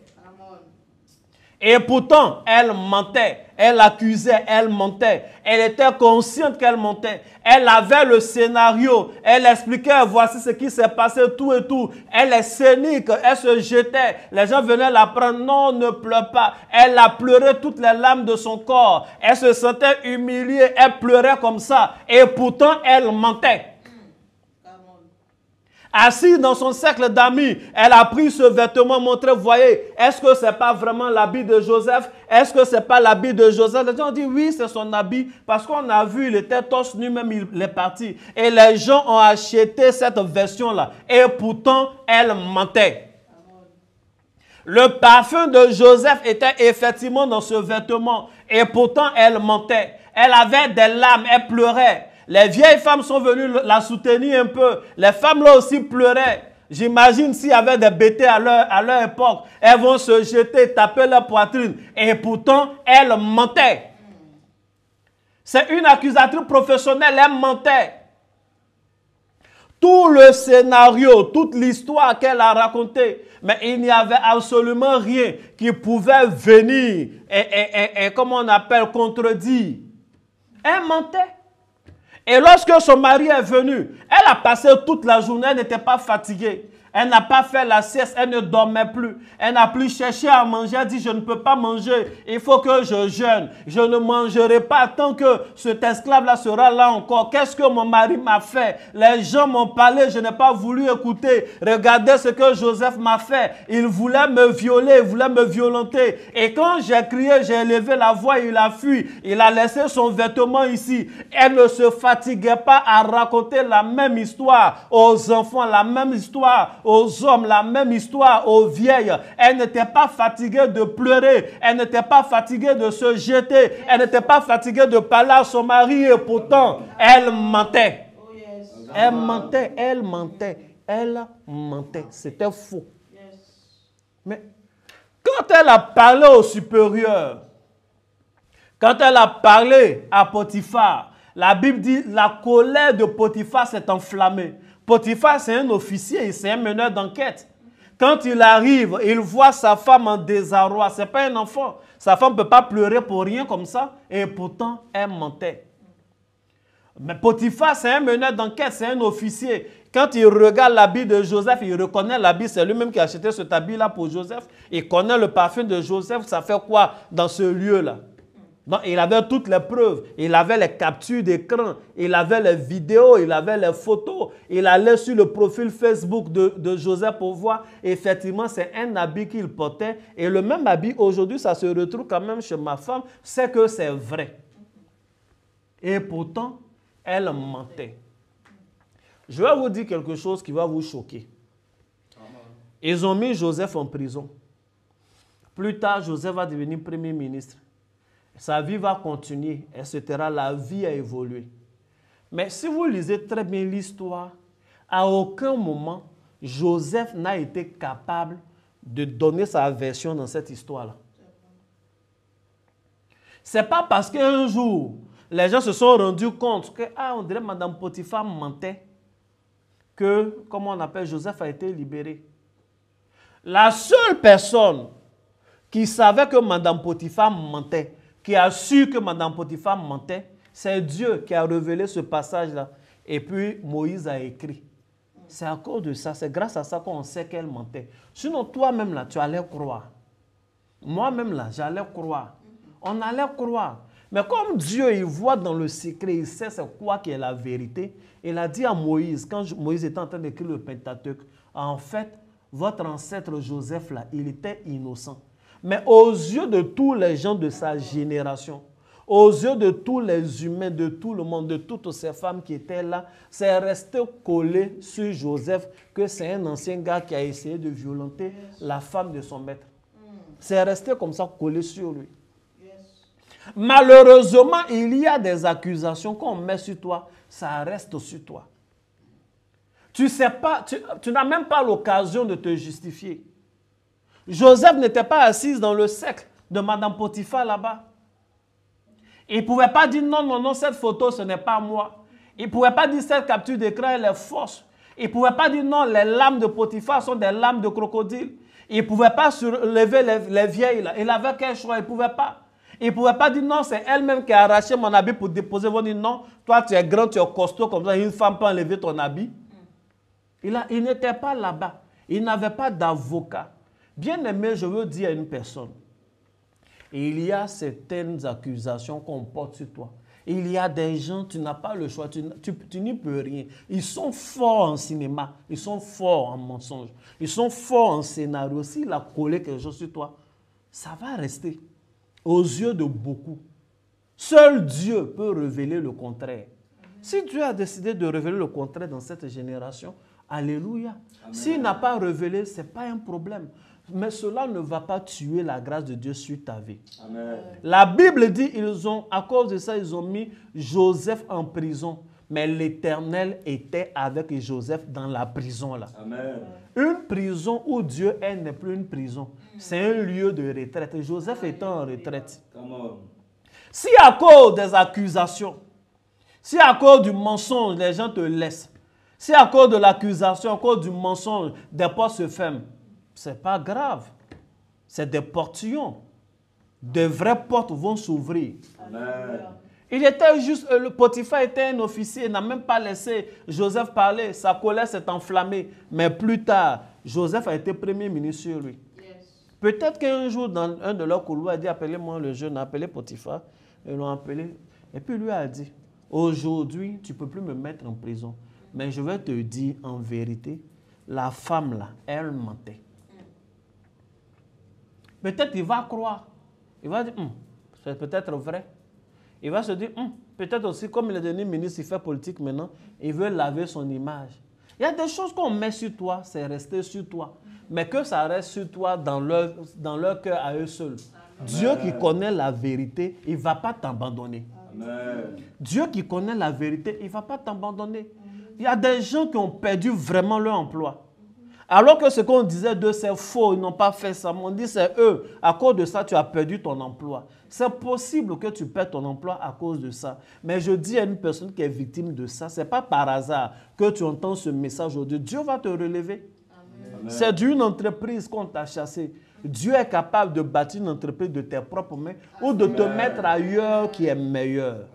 Speaker 1: Et pourtant, elle mentait elle accusait, elle mentait. Elle était consciente qu'elle mentait. Elle avait le scénario. Elle expliquait, voici ce qui s'est passé, tout et tout. Elle est scénique, elle se jetait. Les gens venaient la prendre, non, ne pleure pas. Elle a pleuré toutes les larmes de son corps. Elle se sentait humiliée, elle pleurait comme ça. Et pourtant, elle mentait. Assise dans son cercle d'amis, elle a pris ce vêtement montré, voyez, est-ce que c'est pas vraiment l'habit de Joseph Est-ce que c'est pas l'habit de Joseph Les gens ont dit oui, c'est son habit parce qu'on a vu, il était torse nu, même il est parti. Et les gens ont acheté cette version-là. Et pourtant, elle mentait. Le parfum de Joseph était effectivement dans ce vêtement. Et pourtant, elle mentait. Elle avait des larmes, elle pleurait. Les vieilles femmes sont venues la soutenir un peu. Les femmes là aussi pleuraient. J'imagine s'il y avait des bêtises à leur, à leur époque, elles vont se jeter, taper leur poitrine. Et pourtant, elles mentaient. C'est une accusatrice professionnelle, elle mentait. Tout le scénario, toute l'histoire qu'elle a racontée, mais il n'y avait absolument rien qui pouvait venir et, comme comment on appelle, contredire. Elle mentait. Et lorsque son mari est venu, elle a passé toute la journée, elle n'était pas fatiguée. Elle n'a pas fait la sieste, elle ne dormait plus. Elle n'a plus cherché à manger. Elle dit, je ne peux pas manger, il faut que je jeûne. Je ne mangerai pas tant que cet esclave-là sera là encore. Qu'est-ce que mon mari m'a fait Les gens m'ont parlé, je n'ai pas voulu écouter. Regardez ce que Joseph m'a fait. Il voulait me violer, il voulait me violenter. Et quand j'ai crié, j'ai élevé la voix, il a fui. Il a laissé son vêtement ici. Elle ne se fatiguait pas à raconter la même histoire aux enfants, la même histoire aux hommes, la même histoire aux vieilles. Elle n'était pas fatiguée de pleurer, elle n'était pas fatiguée de se jeter, elle n'était pas fatiguée de parler à son mari et pourtant, elle mentait. Elle mentait, elle mentait, elle mentait. C'était faux. Mais quand elle a parlé au supérieur, quand elle a parlé à Potiphar, la Bible dit la colère de Potiphar s'est enflammée. Potiphar, c'est un officier, c'est un meneur d'enquête. Quand il arrive, il voit sa femme en désarroi. Ce n'est pas un enfant. Sa femme ne peut pas pleurer pour rien comme ça. Et pourtant, elle mentait. Mais Potiphar, c'est un meneur d'enquête, c'est un officier. Quand il regarde l'habit de Joseph, il reconnaît l'habit. C'est lui-même qui a acheté cet habit-là pour Joseph. Il connaît le parfum de Joseph. Ça fait quoi dans ce lieu-là il avait toutes les preuves. Il avait les captures d'écran, il avait les vidéos, il avait les photos. Il allait sur le profil Facebook de, de Joseph pour voir. Effectivement, c'est un habit qu'il portait. Et le même habit, aujourd'hui, ça se retrouve quand même chez ma femme. C'est que c'est vrai. Et pourtant, elle mentait. Je vais vous dire quelque chose qui va vous choquer. Ils ont mis Joseph en prison. Plus tard, Joseph va devenir premier ministre. Sa vie va continuer, etc. La vie a évolué. Mais si vous lisez très bien l'histoire, à aucun moment, Joseph n'a été capable de donner sa version dans cette histoire-là. C'est pas parce qu'un jour, les gens se sont rendus compte que, ah, on dirait Madame Potiphar mentait, que, comme on appelle, Joseph a été libéré. La seule personne qui savait que Madame Potiphar mentait, qui a su que Madame Potiphar mentait, c'est Dieu qui a révélé ce passage-là. Et puis Moïse a écrit. C'est à cause de ça, c'est grâce à ça qu'on sait qu'elle mentait. Sinon, toi-même là, tu allais croire. Moi-même là, j'allais croire. On allait croire. Mais comme Dieu, il voit dans le secret, il sait c'est quoi qui est la vérité, il a dit à Moïse, quand Moïse était en train d'écrire le Pentateuque, en fait, votre ancêtre Joseph là, il était innocent. Mais aux yeux de tous les gens de sa génération, aux yeux de tous les humains, de tout le monde, de toutes ces femmes qui étaient là, c'est resté collé sur Joseph que c'est un ancien gars qui a essayé de violenter la femme de son maître. Mm. C'est resté comme ça collé sur lui. Malheureusement, il y a des accusations qu'on met sur toi, ça reste sur toi. Tu, sais pas, tu n'as même pas l'occasion de te justifier. Joseph n'était pas assis dans le cercle de Madame Potiphar là-bas. Il ne pouvait pas dire non, non, non, cette photo, ce n'est pas moi. Il ne pouvait pas dire cette capture d'écran, elle est fausse. Il ne pouvait pas dire non, les lames de Potiphar sont des lames de crocodile. Il ne pouvait pas surlever les, vieilles. Là. Il avait quel choix, il ne pouvait pas. Il ne pouvait pas dire non, c'est elle-même qui a arraché mon habit pour déposer. Vous pas non, toi tu es grand, tu es costaud comme ça, une femme peut enlever ton habit. Mm. il n'était pas là-bas. Il n'avait pas d'avocat. Bien-aimé, je veux dire à une personne, il y a certaines accusations qu'on porte sur toi. Il y a des gens, tu n'as pas le choix, tu, n'y peux rien. Ils sont forts en cinéma, ils sont forts en mensonge, ils sont forts en scénario. S'il a collé quelque chose sur toi, ça va rester aux yeux de beaucoup. Seul Dieu peut révéler le contraire. Si Dieu a décidé de révéler le contraire dans cette génération, Alléluia. S'il n'a pas révélé, ce n'est pas un problème. Mais cela ne va pas tuer la grâce de Dieu sur ta vie. La Bible dit, ils ont, à cause de ça, ils ont mis Joseph en prison. Mais l'Éternel était avec Joseph dans la prison là. Une prison où Dieu est n'est plus une prison. C'est un lieu de retraite. Joseph était en retraite. Si à cause des accusations, si à cause du mensonge, les gens te laissent, si à cause de l'accusation, à cause du mensonge, des portes se ferment, c'est pas grave. C'est des portions De vraies portes vont s'ouvrir. Il était juste, euh, Potiphar était un officier, n'a même pas laissé Joseph parler. Sa colère s'est enflammée. Mais plus tard, Joseph a été premier ministre sur lui. Peut-être qu'un jour, dans un de leurs couloirs, a dit Appelez-moi le jeune, appelez Potiphar. Ils l'ont appelé. Et puis lui a dit Aujourd'hui, tu ne peux plus me mettre en prison. Mais je vais te dire en vérité, la femme là, elle mentait. Peut-être il va croire. Il va dire, hum, c'est peut-être vrai. Il va se dire, hum, peut-être aussi, comme il est devenu ministre, il fait politique maintenant, il veut laver son image. Il y a des choses qu'on met sur toi, c'est rester sur toi. Mais que ça reste sur toi dans leur, dans leur cœur à eux seuls. Dieu qui connaît la vérité, il ne va pas t'abandonner. Dieu qui connaît la vérité, il ne va pas t'abandonner. Il y a des gens qui ont perdu vraiment leur emploi. Alors que ce qu'on disait d'eux, c'est faux, ils n'ont pas fait ça. On dit c'est eux. À cause de ça, tu as perdu ton emploi. C'est possible que tu perds ton emploi à cause de ça. Mais je dis à une personne qui est victime de ça, ce n'est pas par hasard que tu entends ce message aujourd'hui. Dieu va te relever. C'est d'une entreprise qu'on t'a chassé. Dieu est capable de bâtir une entreprise de tes propres mains ou de te mettre ailleurs qui est meilleur.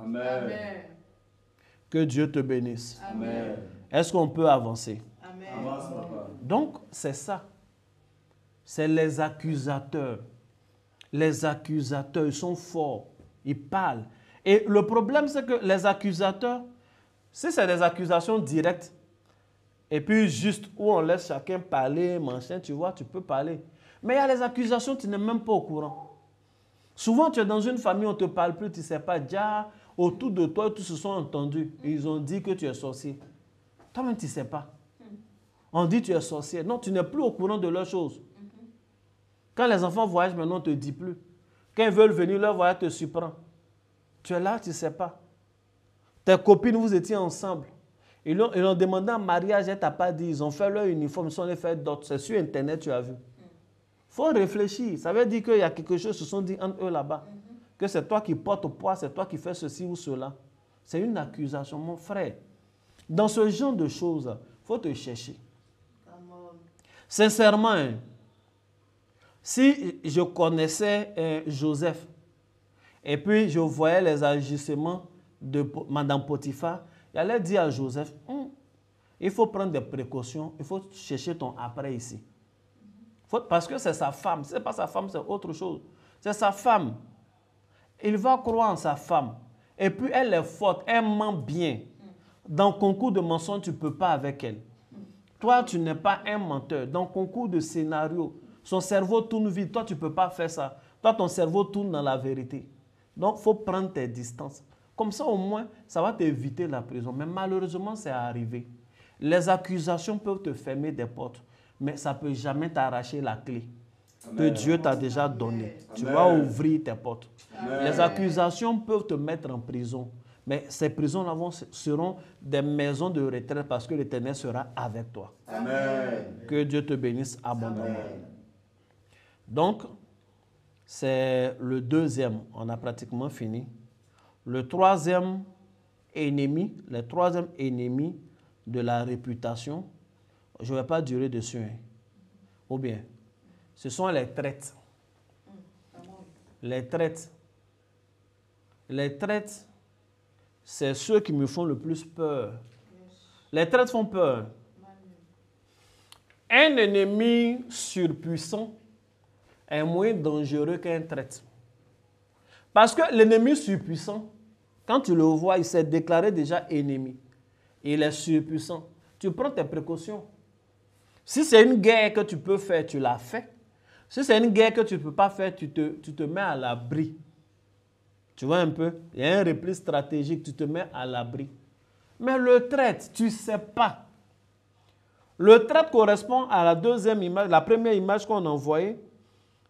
Speaker 1: Que Dieu te bénisse. Est-ce qu'on peut avancer? Amen. Donc, c'est ça. C'est les accusateurs. Les accusateurs, ils sont forts. Ils parlent. Et le problème, c'est que les accusateurs, si c'est des accusations directes, et puis juste où on laisse chacun parler, machin, tu vois, tu peux parler. Mais il y a les accusations, tu n'es même pas au courant. Souvent, tu es dans une famille, on ne te parle plus, tu ne sais pas. Déjà, autour de toi, tous se sont entendus. Ils ont dit que tu es sorcier. Toi-même, tu ne sais pas on dit tu es sorcière. Non, tu n'es plus au courant de leurs choses. Mhm. Quand les enfants voyagent, maintenant, on ne te dit plus. Quand ils veulent venir, leur voyage te surprend. Tu es là, tu ne sais pas. Tes copines, vous étiez ensemble. Ils ont, ils demandé en mariage, elle t'a pas dit. Ils ont fait leur uniforme, ils sont allés faire d'autres. C'est sur Internet, tu as vu. Mhm. faut réfléchir. Ça veut dire qu'il y a quelque chose, se sont dit entre eux là-bas. Mhm. Que c'est toi qui portes le poids, c'est toi qui fais ceci ou cela. C'est une accusation, mon frère. Dans ce genre de choses, faut te chercher. Sincèrement, si je connaissais euh, Joseph et puis je voyais les agissements de Madame Potiphar, j'allais dire à Joseph, hum, il faut prendre des précautions, il faut chercher ton après ici. parce que c'est sa femme, c'est pas sa femme, c'est autre chose. C'est sa femme. Il va croire en sa femme. Et puis elle est forte, elle ment bien. Dans le concours de mensonges, tu ne peux pas avec elle. Toi, tu n'es pas un menteur. Dans le concours de scénario, son cerveau tourne vite. Toi, tu ne peux pas faire ça. Toi, ton cerveau tourne dans la vérité. Donc, il faut prendre tes distances. Comme ça, au moins, ça va t'éviter la prison. Mais malheureusement, c'est arrivé. Les accusations peuvent te fermer des portes, mais ça ne peut jamais t'arracher la clé que Dieu t'a déjà donnée. Tu vas ouvrir tes portes. Les accusations peuvent te mettre en prison, mais ces prisons là seront des maisons de retraite parce que l'Éternel sera avec toi. Amen. Que Dieu te bénisse abondamment. Donc, c'est le deuxième, on a pratiquement fini. Le troisième ennemi, le troisième ennemi de la réputation, je ne vais pas durer dessus. Hein. Ou bien, ce sont les traites. Mm. Les traites. Les traites c'est ceux qui me font le plus peur. Les traites font peur. Un ennemi surpuissant est moins dangereux qu'un traître. Parce que l'ennemi surpuissant, quand tu le vois, il s'est déclaré déjà ennemi. Il est surpuissant. Tu prends tes précautions. Si c'est une guerre que tu peux faire, tu la fais. Si c'est une guerre que tu ne peux pas faire, tu te, tu te mets à l'abri. Tu vois un peu Il y a un repli stratégique, tu te mets à l'abri. Mais le trait, tu ne sais pas. Le trait correspond à la deuxième image, la première image qu'on a envoyée.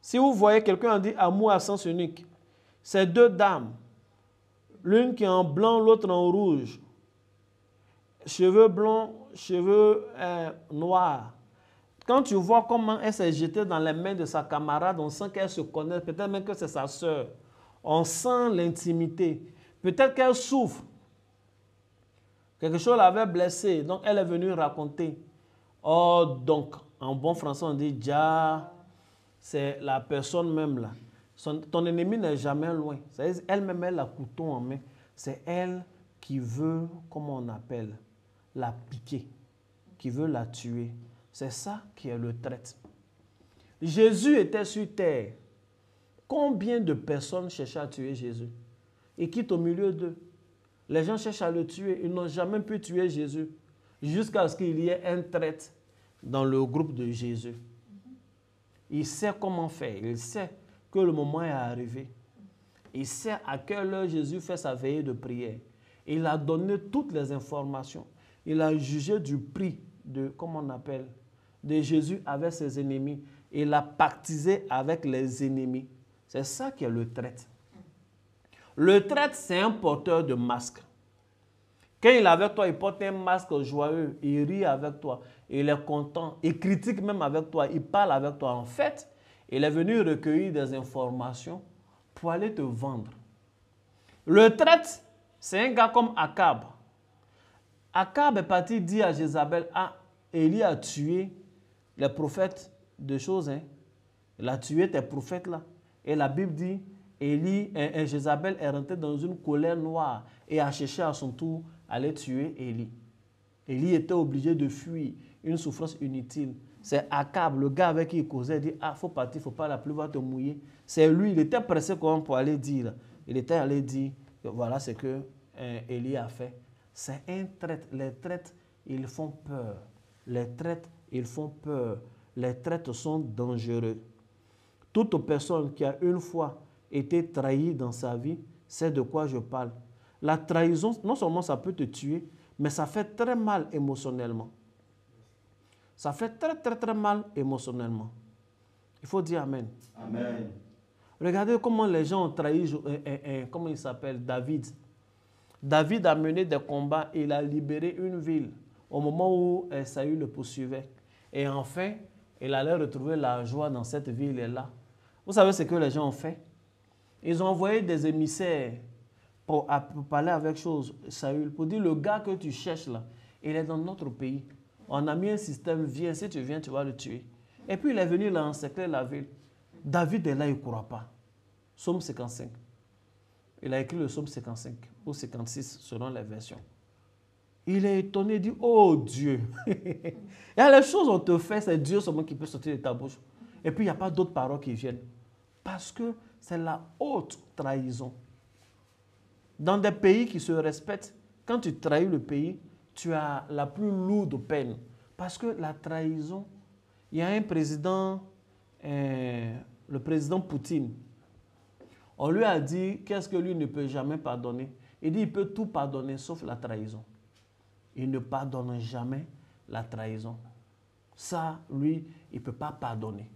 Speaker 1: Si vous voyez quelqu'un, en dit amour à sens unique. C'est deux dames, l'une qui est en blanc, l'autre en rouge. Cheveux blonds, cheveux euh, noirs. Quand tu vois comment elle s'est jetée dans les mains de sa camarade, on sent qu'elle se connaît, peut-être même que c'est sa sœur. On sent l'intimité. Peut-être qu'elle souffre. Quelque chose l'avait blessée, donc elle est venue raconter. Oh, donc, en bon français, on dit déjà c'est la personne même là. ton ennemi n'est jamais loin. Elle-même, elle a couteau en main. C'est elle qui veut, comment on appelle, la piquer, qui veut la tuer. C'est ça qui est le traite. Jésus était sur terre. Combien de personnes cherchaient à tuer Jésus Et quitte au milieu d'eux. Les gens cherchent à le tuer. Ils n'ont jamais pu tuer Jésus jusqu'à ce qu'il y ait un traite dans le groupe de Jésus. Il sait comment faire. Il sait que le moment est arrivé. Il sait à quelle heure Jésus fait sa veillée de prière. Il a donné toutes les informations. Il a jugé du prix de, comment on appelle, de Jésus avec ses ennemis. Il a pactisé avec les ennemis. C'est ça qui est le traite. Le traite, c'est un porteur de masque. Quand il est avec toi, il porte un masque joyeux, il rit avec toi, il est content, il critique même avec toi, il parle avec toi. En fait, il est venu recueillir des informations pour aller te vendre. Le traite, c'est un gars comme Akab. Akab est parti dire à Jézabel, ah, Élie a tué les prophètes de choses. Hein. Il a tué tes prophètes là. Et la Bible dit, Élie et, Jézabel est rentrée dans une colère noire et a cherché à son tour à aller tuer Élie. Élie était obligé de fuir, une souffrance inutile. C'est accable le gars avec qui il causait, dit Ah, faut partir, faut pas, la pluie va te mouiller. C'est lui, il était pressé qu'on pour aller dire. Il était allé dire Voilà ce que euh, Élie a fait. C'est un trait, Les traites, ils font peur. Les traites, ils font peur. Les traites sont dangereux toute personne qui a une fois été trahie dans sa vie c'est de quoi je parle. La trahison, non seulement ça peut te tuer, mais ça fait très mal émotionnellement. Ça fait très, très, très mal émotionnellement. Il faut dire Amen. Amen. Regardez comment les gens ont trahi, euh, euh, euh, comment il s'appelle, David. David a mené des combats et il a libéré une ville au moment où Saül le poursuivait. Et enfin, il allait retrouver la joie dans cette ville-là. Vous savez ce que les gens ont fait Ils ont envoyé des émissaires pour, parler avec chose, Saül, pour dire le gars que tu cherches là, il est dans notre pays. On a mis un système, viens, si tu viens, tu vas le tuer. Et puis il est venu là la ville. David est là, il ne croit pas. Somme 55. Il a écrit le Somme 55 ou 56 selon les versions. Il est étonné, il dit Oh Dieu Il y a les choses qu'on te fait, c'est Dieu seulement qui peut sortir de ta bouche. Et puis il n'y a pas d'autres paroles qui viennent. Parce que c'est la haute trahison. Dans des pays qui se respectent, quand tu trahis le pays, tu as la plus lourde peine. Parce que la trahison, il y a un président, euh, le président Poutine. On lui a dit qu'est-ce que lui ne peut jamais pardonner. Il dit il peut tout pardonner sauf la trahison. Il ne pardonne jamais la trahison. Ça, lui, il ne peut pas pardonner.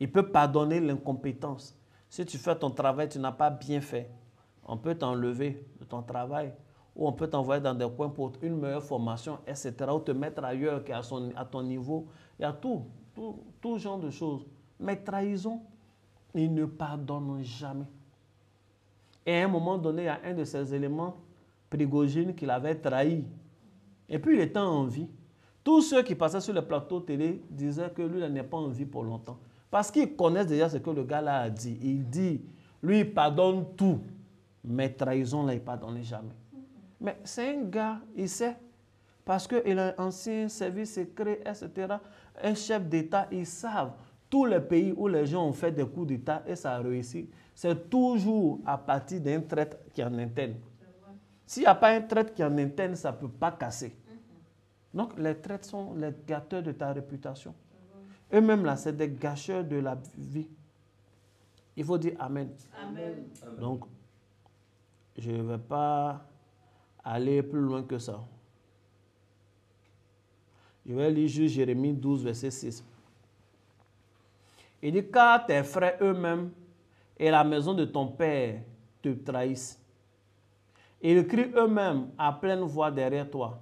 Speaker 1: Il peut pardonner l'incompétence. Si tu fais ton travail, tu n'as pas bien fait. On peut t'enlever de ton travail ou on peut t'envoyer dans des coins pour une meilleure formation, etc. Ou te mettre ailleurs qu'à son, à ton niveau. Il y a tout, tout, tout genre de choses. Mais trahison, il ne pardonne jamais. Et à un moment donné, il y a un de ces éléments, Prigogine, qu'il avait trahi. Et puis il était en vie. Tous ceux qui passaient sur le plateau télé disaient que lui n'est pas en vie pour longtemps. Parce qu'ils connaissent déjà ce que le gars-là a dit. Il dit, lui, il pardonne tout, mais trahison, là, il ne pardonne jamais. Mais c'est un gars, il sait. Parce qu'il a un ancien service secret, etc. Un chef d'État, ils savent. Tous les pays où les gens ont fait des coups d'État et ça a réussi, c'est toujours à partir d'un traître qui en interne. S'il n'y a pas un traître qui en interne, ça ne peut pas casser. Mm-hmm. Donc les traîtres sont les gâteurs de ta réputation. Eux-mêmes, là, c'est des gâcheurs de la vie. Il faut dire Amen. Amen. Donc, je ne vais pas aller plus loin que ça. Je vais lire juste Jérémie 12, verset 6. Il dit, car tes frères eux-mêmes et la maison de ton père te trahissent. Ils crient eux-mêmes à pleine voix derrière toi.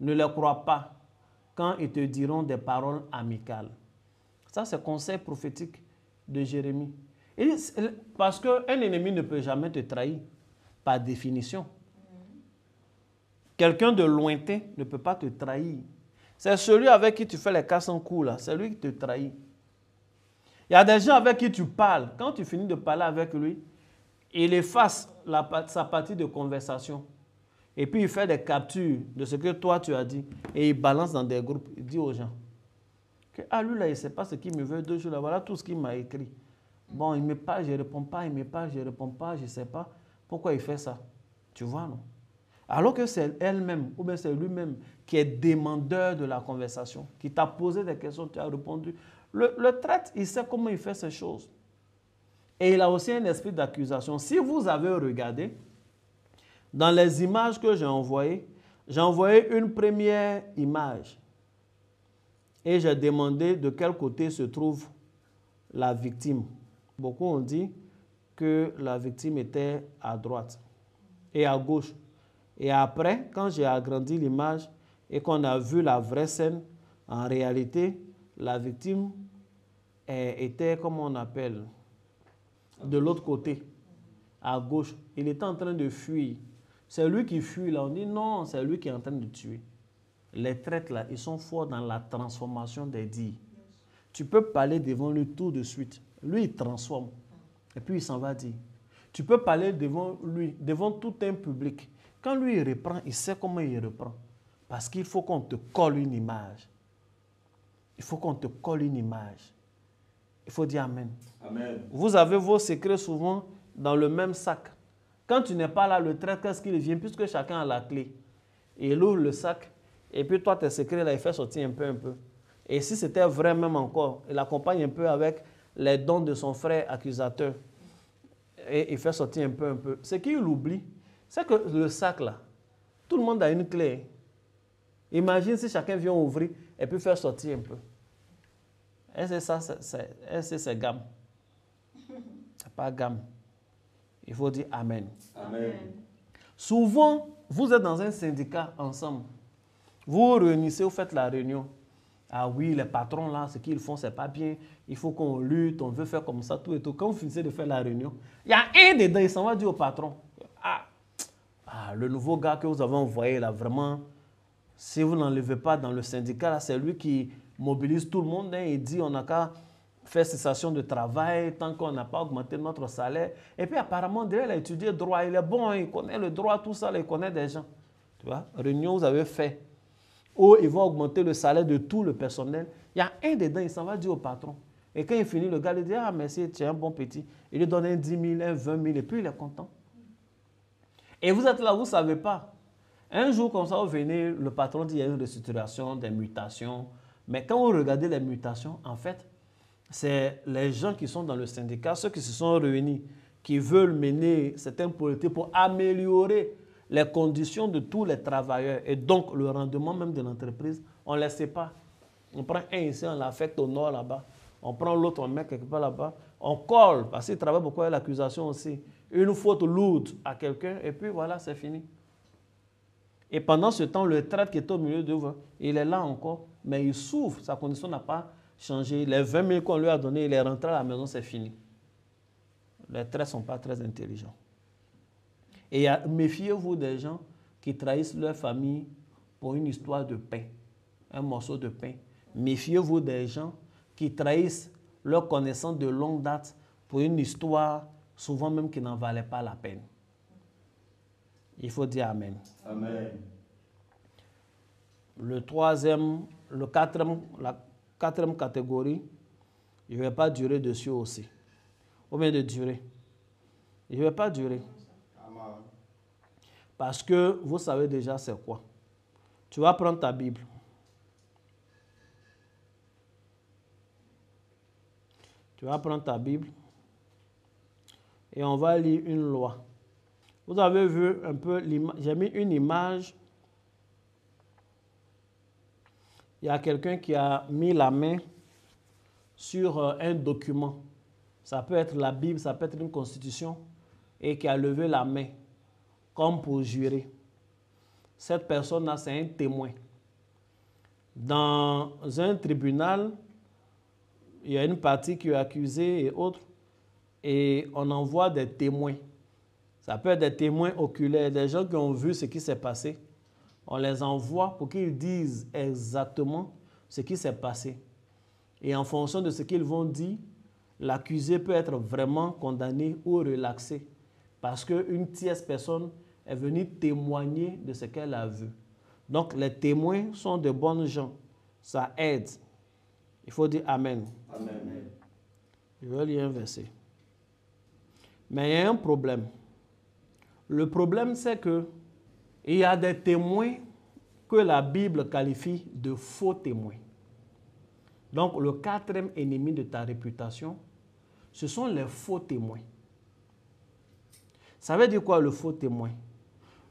Speaker 1: Ne les crois pas quand ils te diront des paroles amicales. Ça, c'est conseil prophétique de Jérémie. parce qu'un ennemi ne peut jamais te trahir, par définition. Quelqu'un de lointain ne peut pas te trahir. C'est celui avec qui tu fais les cassons en là. C'est lui qui te trahit. Il y a des gens avec qui tu parles. Quand tu finis de parler avec lui, il efface la, sa partie de conversation. Et puis il fait des captures de ce que toi tu as dit. Et il balance dans des groupes. Il dit aux gens. Que, ah, lui, là, il ne sait pas ce qu'il me veut deux jours. Là, voilà tout ce qu'il m'a écrit. Bon, il ne me parle, je ne réponds pas, il me parle, je ne réponds pas, je ne sais pas. Pourquoi il fait ça Tu vois, non Alors que c'est elle-même, ou bien c'est lui-même qui est demandeur de la conversation, qui t'a posé des questions, tu as répondu. Le, le traite, il sait comment il fait ces choses. Et il a aussi un esprit d'accusation. Si vous avez regardé, dans les images que j'ai envoyées, j'ai envoyé une première image et j'ai demandé de quel côté se trouve la victime. Beaucoup ont dit que la victime était à droite et à gauche. Et après, quand j'ai agrandi l'image et qu'on a vu la vraie scène, en réalité, la victime était, comme on appelle, de l'autre côté, à gauche. Il était en train de fuir. C'est lui qui fuit là. On dit non, c'est lui qui est en train de tuer. Les traîtres, là, ils sont forts dans la transformation des dires. Tu peux parler devant lui tout de suite. Lui, il transforme. Et puis, il s'en va dire. Tu peux parler devant lui, devant tout un public. Quand lui, il reprend, il sait comment il reprend. Parce qu'il faut qu'on te colle une image. Il faut qu'on te colle une image. Il faut dire Amen. Amen. Vous avez vos secrets souvent dans le même sac. Quand tu n'es pas là, le traître, qu'est-ce qu'il vient Puisque chacun a la clé. Et il ouvre le sac et puis toi, tes secrets, là, il fait sortir un peu, un peu. Et si c'était vrai même encore, il accompagne un peu avec les dons de son frère accusateur. Et il fait sortir un peu, un peu. Ce qu'il oublie, c'est que le sac, là, tout le monde a une clé. Imagine si chacun vient ouvrir et puis faire sortir un peu. Et c'est ça, c'est gamme. n'est pas gamme. Il faut dire Amen. Amen. Souvent, vous êtes dans un syndicat ensemble. Vous réunissez, vous faites la réunion. Ah oui, les patrons là, ce qu'ils font, c'est pas bien. Il faut qu'on lutte, on veut faire comme ça, tout et tout. Quand vous finissez de faire la réunion, il y a un dedans, il s'en va dire au patron ah, ah le nouveau gars que vous avez envoyé là, vraiment, si vous n'enlevez pas dans le syndicat, c'est lui qui mobilise tout le monde hein. Il dit on n'a qu'à faire cessation de travail tant qu'on n'a pas augmenté notre salaire. Et puis apparemment, derrière, il a étudié droit, il est bon, hein. il connaît le droit, tout ça, il connaît des gens. Tu vois, réunion, vous avez fait ils vont augmenter le salaire de tout le personnel. Il y a un dedans, il s'en va dire au patron. Et quand il finit, le gars il dit, ah merci, tu es un bon petit. Il lui donne un 10 000, un 20 000, et puis il est content. Et vous êtes là, vous ne savez pas. Un jour, comme ça, vous venez, le patron dit, il y a une restructuration, des mutations. Mais quand vous regardez les mutations, en fait, c'est les gens qui sont dans le syndicat, ceux qui se sont réunis, qui veulent mener certaines politiques pour améliorer les conditions de tous les travailleurs et donc le rendement même de l'entreprise, on ne les sépare. On prend un ici, on l'affecte au nord là-bas. On prend l'autre, on met quelque part là-bas. On colle, parce qu'il travaille beaucoup avec l'accusation aussi. Une faute lourde à quelqu'un, et puis voilà, c'est fini. Et pendant ce temps, le traite qui est au milieu de vous, il est là encore, mais il souffre. Sa condition n'a pas changé. Les 20 000 qu'on lui a donnés, il est rentré à la maison, c'est fini. Les traits ne sont pas très intelligents. Et méfiez-vous des gens qui trahissent leur famille pour une histoire de pain, un morceau de pain. Méfiez-vous des gens qui trahissent leur connaissance de longue date pour une histoire, souvent même qui n'en valait pas la peine. Il faut dire Amen. Amen. Le troisième, le quatrième, la quatrième catégorie, il ne vais pas durer dessus aussi. Au lieu de durer, il ne vais pas durer. Parce que vous savez déjà c'est quoi. Tu vas prendre ta Bible. Tu vas prendre ta Bible et on va lire une loi. Vous avez vu un peu l'image. J'ai mis une image. Il y a quelqu'un qui a mis la main sur euh, un document. Ça peut être la Bible, ça peut être une constitution, et qui a levé la main comme pour jurer. Cette personne-là, c'est un témoin. Dans un tribunal, il y a une partie qui est accusée et autre, et on envoie des témoins. Ça peut être des témoins oculaires, des gens qui ont vu ce qui s'est passé. On les envoie pour qu'ils disent exactement ce qui s'est passé. Et en fonction de ce qu'ils vont dire, l'accusé peut être vraiment condamné ou relaxé. Parce qu'une tierce personne est venue témoigner de ce qu'elle a vu. Donc les témoins sont de bonnes gens. Ça aide. Il faut dire Amen. Amen. Je vais lire un verset. Mais il y a un problème. Le problème, c'est que il y a des témoins que la Bible qualifie de faux témoins. Donc le quatrième ennemi de ta réputation, ce sont les faux témoins. Ça veut dire quoi le faux témoin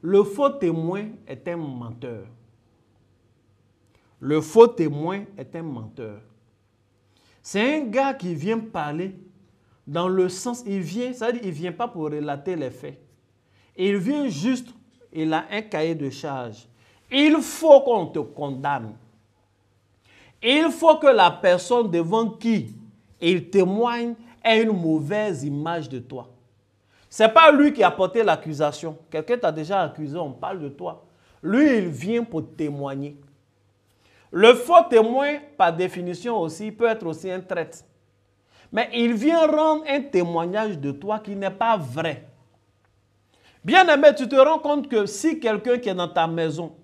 Speaker 1: le faux témoin est un menteur. Le faux témoin est un menteur. C'est un gars qui vient parler dans le sens, il vient, ça veut dire il vient pas pour relater les faits. Il vient juste, il a un cahier de charge. Il faut qu'on te condamne. Il faut que la personne devant qui il témoigne ait une mauvaise image de toi. Ce n'est pas lui qui a porté l'accusation. Quelqu'un t'a déjà accusé, on parle de toi. Lui, il vient pour témoigner. Le faux témoin, par définition aussi, peut être aussi un traître. Mais il vient rendre un témoignage de toi qui n'est pas vrai. Bien aimé, tu te rends compte que si quelqu'un qui est dans ta maison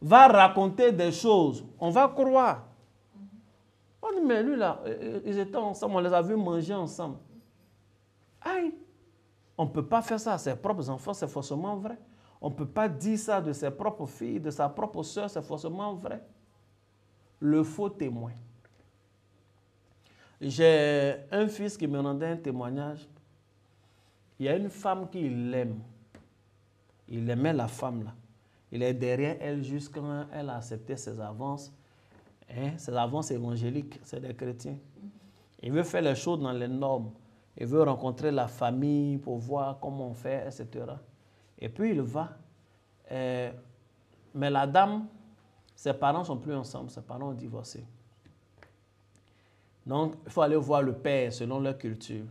Speaker 1: va raconter des choses, on va croire. On dit, mais lui là, euh, euh, ils étaient ensemble, on les a vus manger ensemble. Aïe, on ne peut pas faire ça à ses propres enfants, c'est forcément vrai. On ne peut pas dire ça de ses propres filles, de sa propre soeur, c'est forcément vrai. Le faux témoin. J'ai un fils qui me rendait un témoignage. Il y a une femme qui l'aime. Il aimait la femme là. Il est derrière elle jusqu'à elle a accepté ses avances. Hein, ses avances évangéliques, c'est des chrétiens. Il veut faire les choses dans les normes. Il veut rencontrer la famille pour voir comment on fait, etc. Et puis il va. Euh, mais la dame, ses parents sont plus ensemble, ses parents ont divorcé. Donc, il faut aller voir le père selon leur culture.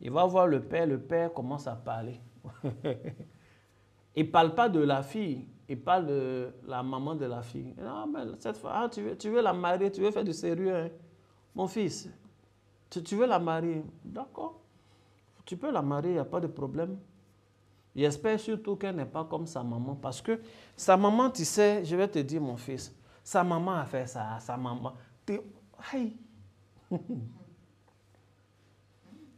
Speaker 1: Il va voir le père, le père commence à parler. il ne parle pas de la fille, il parle de la maman de la fille. Ah, cette fois, ah, tu, veux, tu la marier, tu veux faire du sérieux. Hein. Mon fils, si tu veux la marier, d'accord. Tu peux la marier, il n'y a pas de problème. J'espère surtout qu'elle n'est pas comme sa maman. Parce que sa maman, tu sais, je vais te dire, mon fils, sa maman a fait ça, sa maman. Aïe.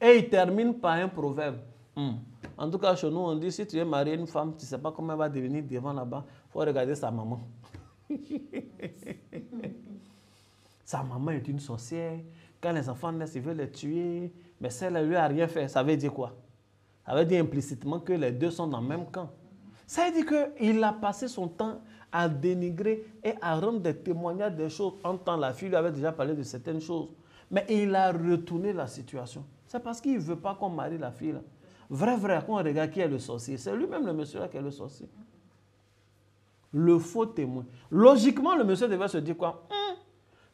Speaker 1: Et il termine par un proverbe. Hmm. En tout cas, chez nous, on dit si tu es marier une femme, tu ne sais pas comment elle va devenir devant là-bas, il faut regarder sa maman. sa maman est une sorcière, les enfants naissent, il veut les tuer, mais celle-là lui a rien fait. Ça veut dire quoi Ça veut dire implicitement que les deux sont dans le même camp. Ça veut dire qu'il a passé son temps à dénigrer et à rendre des témoignages des choses. En temps, la fille lui avait déjà parlé de certaines choses. Mais il a retourné la situation. C'est parce qu'il ne veut pas qu'on marie la fille. vrai Vrai, vrai, on regarde qui est le sorcier. C'est lui-même le monsieur là qui est le sorcier. Le faux témoin. Logiquement, le monsieur devait se dire quoi hum,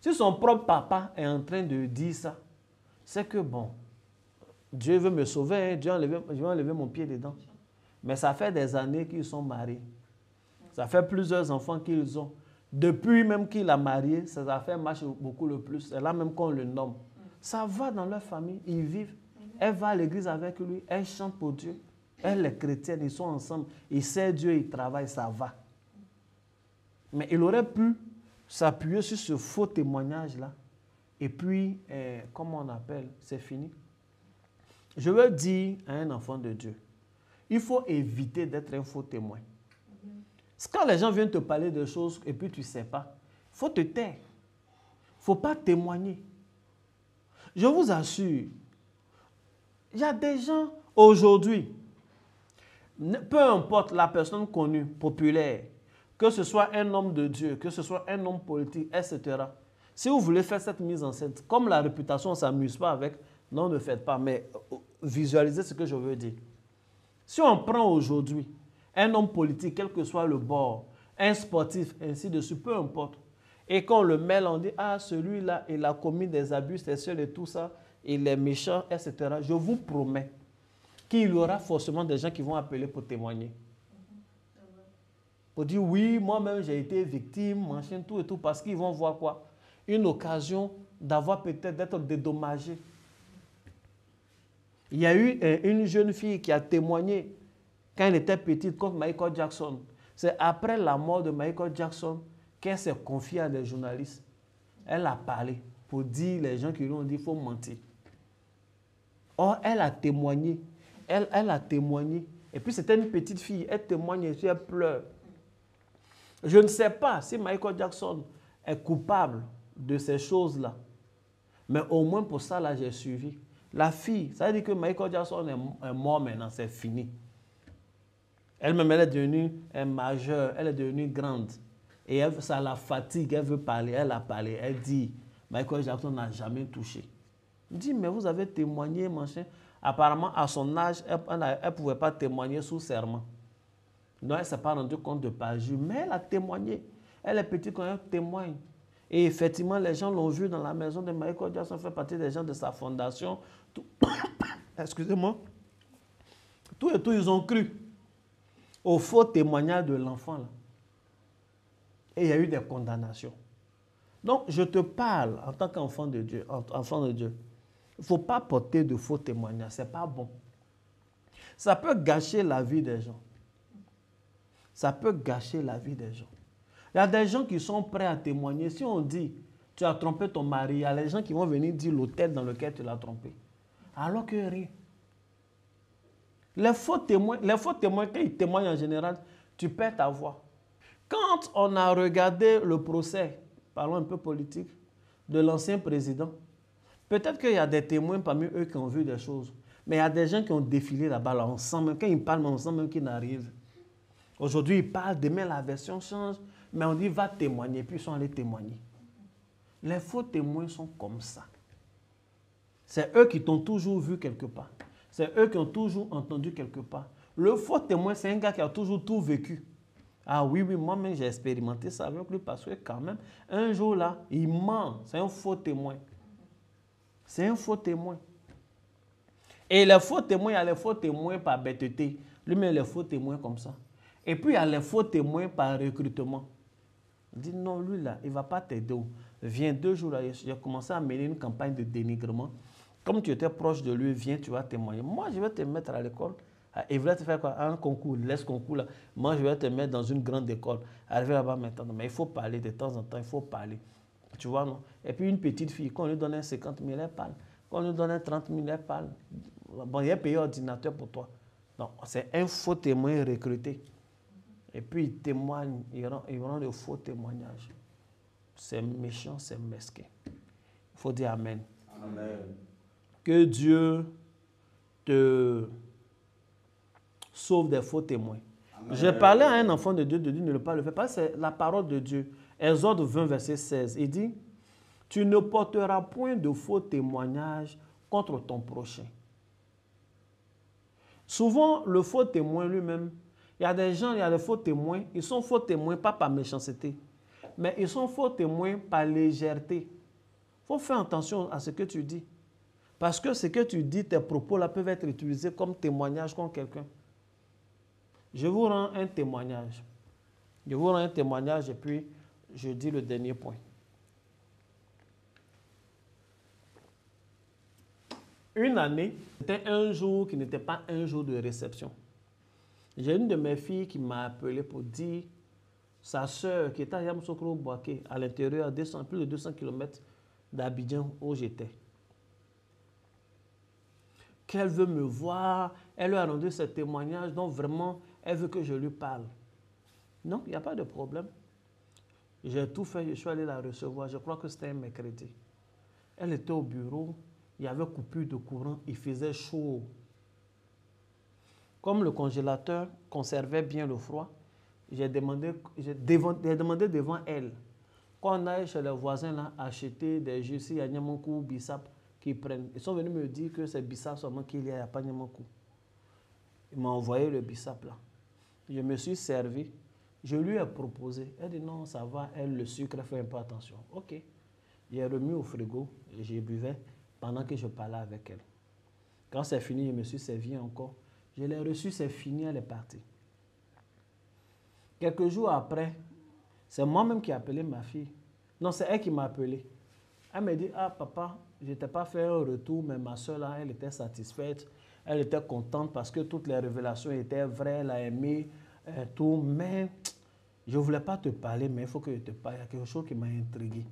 Speaker 1: si son propre papa est en train de dire ça, c'est que bon, Dieu veut me sauver, hein. Dieu, je vais enlever mon pied dedans. Mais ça fait des années qu'ils sont mariés. Ça fait plusieurs enfants qu'ils ont. Depuis même qu'il a marié, ses affaires marchent beaucoup le plus. C'est là même qu'on le nomme. Ça va dans leur famille, ils vivent. Elle va à l'église avec lui, elle chante pour Dieu. Elle est chrétienne, ils sont ensemble. ils sait Dieu, il travaillent, ça va. Mais il aurait pu s'appuyer sur ce faux témoignage-là. Et puis, euh, comment on appelle, c'est fini. Je veux dire à un enfant de Dieu, il faut éviter d'être un faux témoin. Quand les gens viennent te parler de choses et puis tu ne sais pas, il faut te taire. Il ne faut pas témoigner. Je vous assure, il y a des gens aujourd'hui, peu importe la personne connue, populaire, que ce soit un homme de Dieu, que ce soit un homme politique, etc. Si vous voulez faire cette mise en scène, comme la réputation ne s'amuse pas avec, non, ne faites pas, mais euh, visualisez ce que je veux dire. Si on prend aujourd'hui un homme politique, quel que soit le bord, un sportif, ainsi de suite, peu importe, et qu'on le mêle, on dit, ah, celui-là, il a commis des abus seul et tout ça, il est méchant, etc. Je vous promets qu'il y aura forcément des gens qui vont appeler pour témoigner. Pour dire oui, moi-même j'ai été victime, machin, tout et tout, parce qu'ils vont voir quoi Une occasion d'avoir peut-être d'être dédommagé. Il y a eu euh, une jeune fille qui a témoigné quand elle était petite contre Michael Jackson. C'est après la mort de Michael Jackson qu'elle s'est confiée à des journalistes. Elle a parlé pour dire les gens qui lui ont dit qu'il faut mentir. Or, elle a témoigné. Elle, elle a témoigné. Et puis, c'était une petite fille. Elle témoigne et elle pleure. Je ne sais pas si Michael Jackson est coupable de ces choses-là. Mais au moins pour ça, là, j'ai suivi. La fille, ça veut dire que Michael Jackson est, mort maintenant, c'est fini. Elle-même, elle est devenue majeure, elle est devenue grande. Et ça la fatigue, elle veut parler, elle a parlé, elle dit, Michael Jackson n'a jamais touché. Je dis, mais vous avez témoigné, machin. Apparemment, à son âge, elle ne pouvait pas témoigner sous serment. Non, elle ne s'est pas rendue compte de Paju, mais elle a témoigné. Elle est petite quand elle témoigne. Et effectivement, les gens l'ont vu dans la maison de Michael Ça fait partie des gens de sa fondation. Excusez-moi. Tout et tout, ils ont cru au faux témoignage de l'enfant. Et il y a eu des condamnations. Donc, je te parle en tant qu'enfant de Dieu. Enfant de Dieu. Il ne faut pas porter de faux témoignages. Ce n'est pas bon. Ça peut gâcher la vie des gens ça peut gâcher la vie des gens. Il y a des gens qui sont prêts à témoigner. Si on dit, tu as trompé ton mari, il y a des gens qui vont venir dire l'hôtel dans lequel tu l'as trompé. Alors que rien. Les faux témoins, les faux témoins quand ils témoignent en général, tu perds ta voix. Quand on a regardé le procès, parlons un peu politique, de l'ancien président, peut-être qu'il y a des témoins parmi eux qui ont vu des choses. Mais il y a des gens qui ont défilé là-bas, ensemble, quand ils parlent ensemble, même qu'ils n'arrivent. Aujourd'hui, il parle, demain, la version change, mais on dit va témoigner, puis ils sont allés témoigner. Les faux témoins sont comme ça. C'est eux qui t'ont toujours vu quelque part. C'est eux qui ont toujours entendu quelque part. Le faux témoin, c'est un gars qui a toujours tout vécu. Ah oui, oui, moi-même, j'ai expérimenté ça avec lui parce que quand même, un jour là, il ment. C'est un faux témoin. C'est un faux témoin. Et les faux témoins, il y a les faux témoins par bêteté. Lui-même, les faux témoins comme ça. Et puis, il y a les faux témoins par recrutement. Il dit non, lui là, il ne va pas t'aider. Viens deux jours là, j'ai commencé à mener une campagne de dénigrement. Comme tu étais proche de lui, viens, tu vas témoigner. Moi, je vais te mettre à l'école. Il voulait te faire quoi Un concours, laisse concours là. Moi, je vais te mettre dans une grande école. Arriver là-bas maintenant. Mais il faut parler de temps en temps, il faut parler. Tu vois, non Et puis, une petite fille, quand on lui un 50 000, elle parle. Quand on lui donnait 30 000, elle parle. Bon, il a payé ordinateur pour toi. Non, c'est un faux témoin recruté. Et puis ils témoignent, ils rendent, de faux témoignages. C'est méchant, c'est mesquin. Il faut dire Amen. Amen. Que Dieu te sauve des faux témoins. J'ai parlé à un enfant de Dieu de Dieu ne pas le faire. pas. c'est la parole de Dieu. Exode 20, verset 16. Il dit Tu ne porteras point de faux témoignages contre ton prochain. Souvent, le faux témoin lui-même il y a des gens, il y a des faux témoins. Ils sont faux témoins, pas par méchanceté, mais ils sont faux témoins par légèreté. Il faut faire attention à ce que tu dis. Parce que ce que tu dis, tes propos-là peuvent être utilisés comme témoignage contre quelqu'un. Je vous rends un témoignage. Je vous rends un témoignage et puis je dis le dernier point. Une année, c'était un jour qui n'était pas un jour de réception. J'ai une de mes filles qui m'a appelé pour dire sa sœur qui était à Yamsokro Boaké, à l'intérieur, plus de 200 km d'Abidjan où j'étais. Qu'elle veut me voir, elle lui a rendu ce témoignage, donc vraiment, elle veut que je lui parle. Non, il n'y a pas de problème. J'ai tout fait, je suis allé la recevoir, je crois que c'était un mercredi. Elle était au bureau, il y avait coupure de courant, il faisait chaud. Comme le congélateur conservait bien le froid, j'ai demandé, devant, demandé devant elle qu'on aille chez les voisins là, acheter des jus si y a ou Bissap qui prennent. Ils sont venus me dire que c'est Bissap seulement qu'il y a, il n'y a pas Ils m'ont envoyé le Bissap là. Je me suis servi. Je lui ai proposé. Elle dit non, ça va, elle, le sucre, fait un peu attention. Ok. J'ai remis au frigo et j'ai buvais pendant que je parlais avec elle. Quand c'est fini, je me suis servi encore. Je l'ai reçu, c'est fini, elle est partie. Quelques jours après, c'est moi-même qui ai appelé ma fille. Non, c'est elle qui m'a appelé. Elle m'a dit, ah papa, je pas fait un retour, mais ma soeur là, elle était satisfaite. Elle était contente parce que toutes les révélations étaient vraies, elle a aimé euh, tout. Mais je ne voulais pas te parler, mais il faut que je te parle. Il y a quelque chose qui m'a intrigué.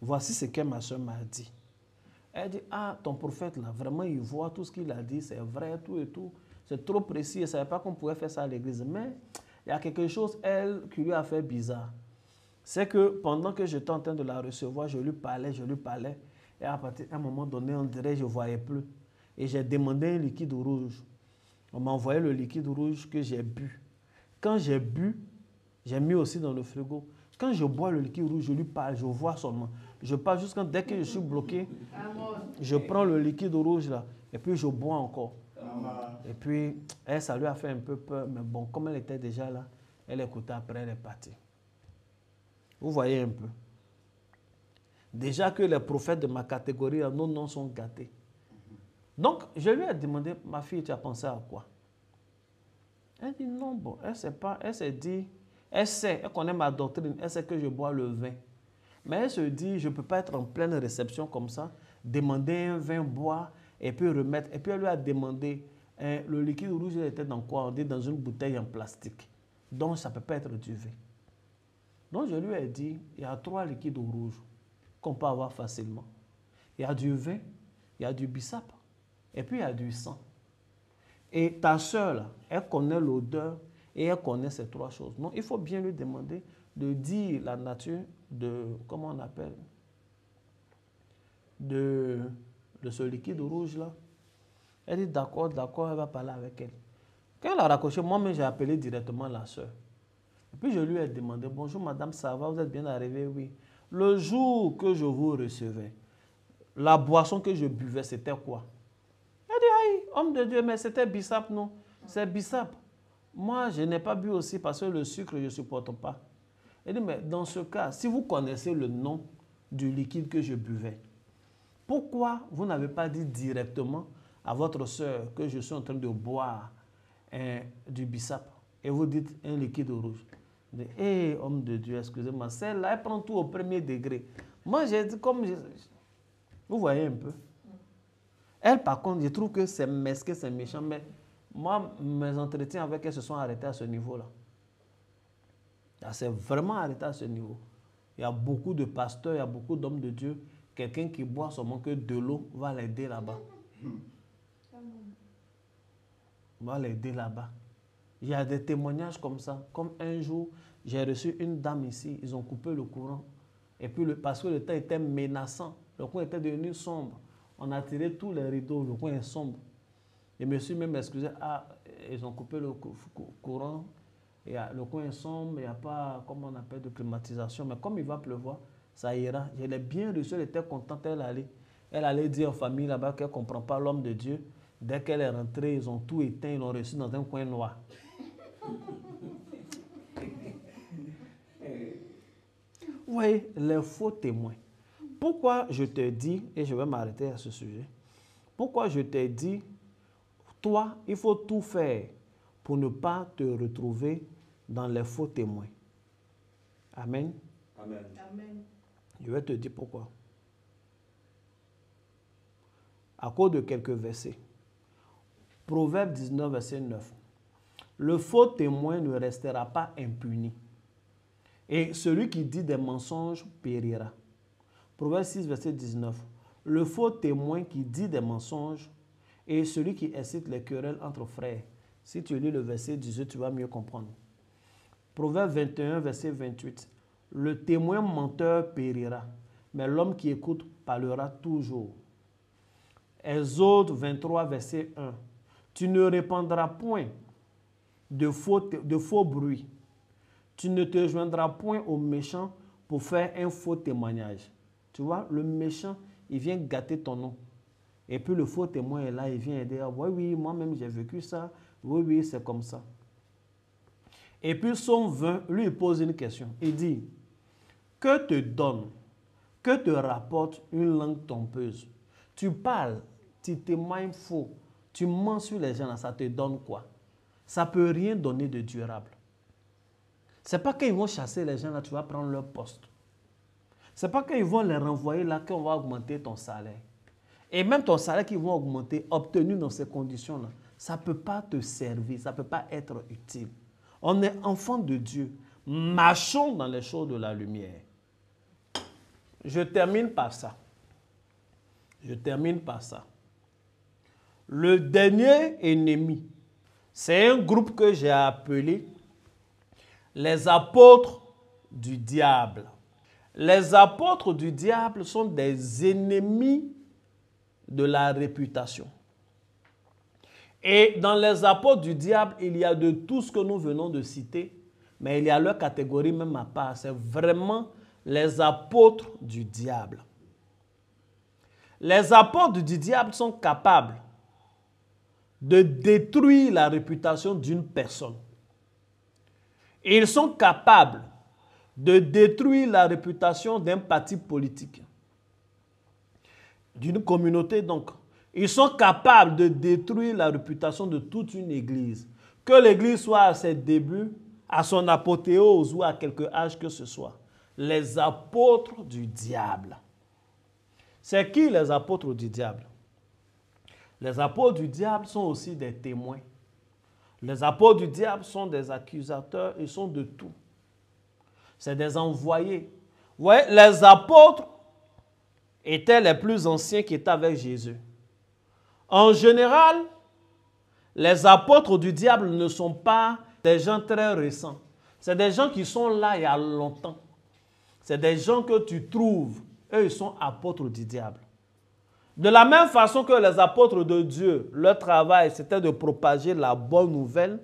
Speaker 1: Voici ce que ma soeur m'a dit. Elle dit, ah, ton prophète, là, vraiment, il voit tout ce qu'il a dit, c'est vrai, tout et tout. C'est trop précis, elle ne savait pas qu'on pouvait faire ça à l'église. Mais il y a quelque chose, elle, qui lui a fait bizarre. C'est que pendant que j'étais en train de la recevoir, je lui parlais, je lui parlais. Et à partir d'un moment donné, on dirait, je ne voyais plus. Et j'ai demandé un liquide rouge. On m'a envoyé le liquide rouge que j'ai bu. Quand j'ai bu, j'ai mis aussi dans le frigo. Quand je bois le liquide rouge, je lui parle, je vois seulement. Je pars jusqu'à dès que je suis bloqué, je prends le liquide rouge là et puis je bois encore. Et puis, elle, eh, ça lui a fait un peu peur, mais bon, comme elle était déjà là, elle écoutait après, elle est partie. Vous voyez un peu. Déjà que les prophètes de ma catégorie, nos noms sont gâtés. Donc, je lui ai demandé, ma fille, tu as pensé à quoi Elle dit non, bon, elle sait pas, elle s'est dit, elle sait, elle connaît ma doctrine, elle sait que je bois le vin. Mais elle se dit, je ne peux pas être en pleine réception comme ça, demander un vin, boire, et puis remettre. Et puis elle lui a demandé, hein, le liquide rouge était dans quoi On dit dans une bouteille en plastique. Donc ça ne peut pas être du vin. Donc je lui ai dit, il y a trois liquides rouges qu'on peut avoir facilement. Il y a du vin, il y a du bissap, et puis il y a du sang. Et ta soeur, elle connaît l'odeur et elle connaît ces trois choses. Non, il faut bien lui demander de dire la nature de, comment on appelle, de, de ce liquide rouge là. Elle dit d'accord, d'accord, elle va parler avec elle. Quand elle a raccroché, moi-même j'ai appelé directement la soeur. Et puis je lui ai demandé, bonjour madame, ça va, vous êtes bien arrivée, oui. Le jour que je vous recevais, la boisson que je buvais, c'était quoi Elle dit, aïe, homme de Dieu, mais c'était bissap, non C'est bissap. Moi, je n'ai pas bu aussi parce que le sucre, je ne supporte pas. Elle dit, mais dans ce cas, si vous connaissez le nom du liquide que je buvais, pourquoi vous n'avez pas dit directement à votre soeur que je suis en train de boire hein, du bissap et vous dites un liquide rouge Hé, eh, homme de Dieu, excusez-moi, celle-là, elle prend tout au premier degré. Moi, j'ai dit comme... Je... Vous voyez un peu Elle, par contre, je trouve que c'est mesqué, c'est méchant, mais moi, mes entretiens avec elle se sont arrêtés à ce niveau-là. Ça s'est vraiment arrêté à ce niveau. Il y a beaucoup de pasteurs, il y a beaucoup d'hommes de Dieu. Quelqu'un qui boit seulement que de l'eau va l'aider là-bas. Va l'aider là-bas. Il y a des témoignages comme ça. Comme un jour, j'ai reçu une dame ici, ils ont coupé le courant. Et puis, parce que le temps était menaçant, le coin était devenu sombre. On a tiré tous les rideaux, le coin est sombre. Je me suis même excusé, ah, ils ont coupé le courant, le coin est sombre, il n'y a pas, comme on appelle, de climatisation. Mais comme il va pleuvoir, ça ira. Elle est bien reçue, elle était contente, elle allait. Elle allait dire aux familles là-bas qu'elle ne comprend pas l'homme de Dieu. Dès qu'elle est rentrée, ils ont tout éteint, ils l'ont reçu dans un coin noir. Vous voyez, les faux témoins. Pourquoi je te dis, et je vais m'arrêter à ce sujet, pourquoi je t'ai dit, toi, il faut tout faire pour ne pas te retrouver dans les faux témoins. Amen.
Speaker 2: Amen. Amen.
Speaker 1: Je vais te dire pourquoi. À cause de quelques versets. Proverbe 19, verset 9. Le faux témoin ne restera pas impuni. Et celui qui dit des mensonges périra. Proverbe 6, verset 19. Le faux témoin qui dit des mensonges et celui qui incite les querelles entre frères. Si tu lis le verset 18, tu vas mieux comprendre. Proverbe 21, verset 28. Le témoin menteur périra, mais l'homme qui écoute parlera toujours. Exode 23, verset 1. Tu ne répandras point de faux, de faux bruits. Tu ne te joindras point aux méchants pour faire un faux témoignage. Tu vois, le méchant, il vient gâter ton nom. Et puis le faux témoin est là, il vient dire, oui, oui, moi-même j'ai vécu ça, oui, oui, c'est comme ça. Et puis son vin lui pose une question. Il dit, que te donne, que te rapporte une langue trompeuse Tu parles, tu témoignes faux, tu mens sur les gens, ça te donne quoi Ça ne peut rien donner de durable. Ce n'est pas qu'ils vont chasser les gens là, tu vas prendre leur poste. Ce n'est pas qu'ils vont les renvoyer là qu'on va augmenter ton salaire. Et même ton salaire qu'ils vont augmenter, obtenu dans ces conditions-là, ça ne peut pas te servir, ça ne peut pas être utile. On est enfant de Dieu. Marchons dans les choses de la lumière. Je termine par ça. Je termine par ça. Le dernier ennemi, c'est un groupe que j'ai appelé les apôtres du diable. Les apôtres du diable sont des ennemis de la réputation. Et dans les apôtres du diable, il y a de tout ce que nous venons de citer, mais il y a leur catégorie même à part. C'est vraiment les apôtres du diable. Les apôtres du diable sont capables de détruire la réputation d'une personne. Ils sont capables de détruire la réputation d'un parti politique, d'une communauté donc. Ils sont capables de détruire la réputation de toute une église. Que l'église soit à ses débuts, à son apothéose ou à quelque âge que ce soit. Les apôtres du diable. C'est qui les apôtres du diable Les apôtres du diable sont aussi des témoins. Les apôtres du diable sont des accusateurs, ils sont de tout. C'est des envoyés. Vous voyez, les apôtres étaient les plus anciens qui étaient avec Jésus. En général, les apôtres du diable ne sont pas des gens très récents. C'est des gens qui sont là il y a longtemps. C'est des gens que tu trouves. Eux, ils sont apôtres du diable. De la même façon que les apôtres de Dieu, leur travail, c'était de propager la bonne nouvelle,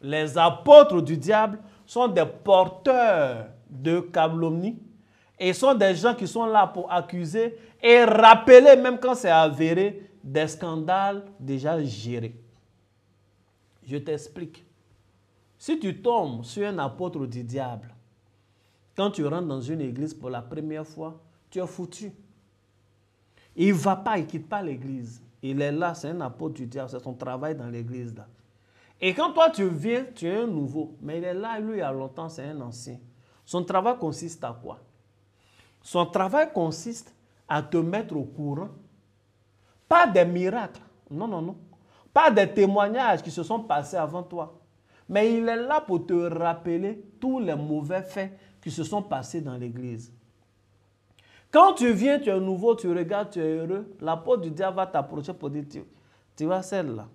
Speaker 1: les apôtres du diable sont des porteurs de calomnie et sont des gens qui sont là pour accuser et rappeler, même quand c'est avéré, des scandales déjà gérés. Je t'explique. Si tu tombes sur un apôtre du diable, quand tu rentres dans une église pour la première fois, tu es foutu. Il ne va pas, il ne quitte pas l'église. Il est là, c'est un apôtre du diable, c'est son travail dans l'église. Et quand toi tu viens, tu es un nouveau, mais il est là, lui, il y a longtemps, c'est un ancien. Son travail consiste à quoi Son travail consiste à te mettre au courant pas des miracles. Non, non, non. Pas des témoignages qui se sont passés avant toi. Mais il est là pour te rappeler tous les mauvais faits qui se sont passés dans l'Église. Quand tu viens, tu es nouveau, tu regardes, tu es heureux, la porte du diable va t'approcher pour dire, tu, vois celle-là.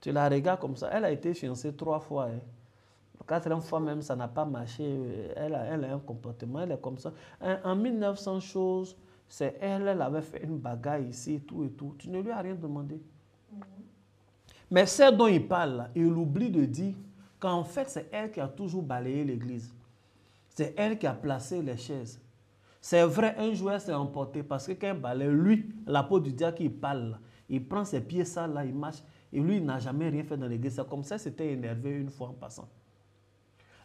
Speaker 1: Tu la regardes comme ça. Elle a été fiancée trois fois. Hein. La quatrième fois même, ça n'a pas marché. Elle a, elle a un comportement, elle est comme ça. En, en 1900 choses, c'est elle, elle avait fait une bagaille ici, tout et tout. Tu ne lui as rien demandé. Mhm. Mais c'est dont il parle, il oublie de dire qu'en fait, c'est elle qui a toujours balayé l'église. C'est elle qui a placé les chaises. C'est vrai, un joueur s'est emporté parce que quand il lui, la peau du diable qui parle, il prend ses pieds ça là, il marche. Et lui, il n'a jamais rien fait dans l'église. C'est comme ça, c'était énervé une fois en passant.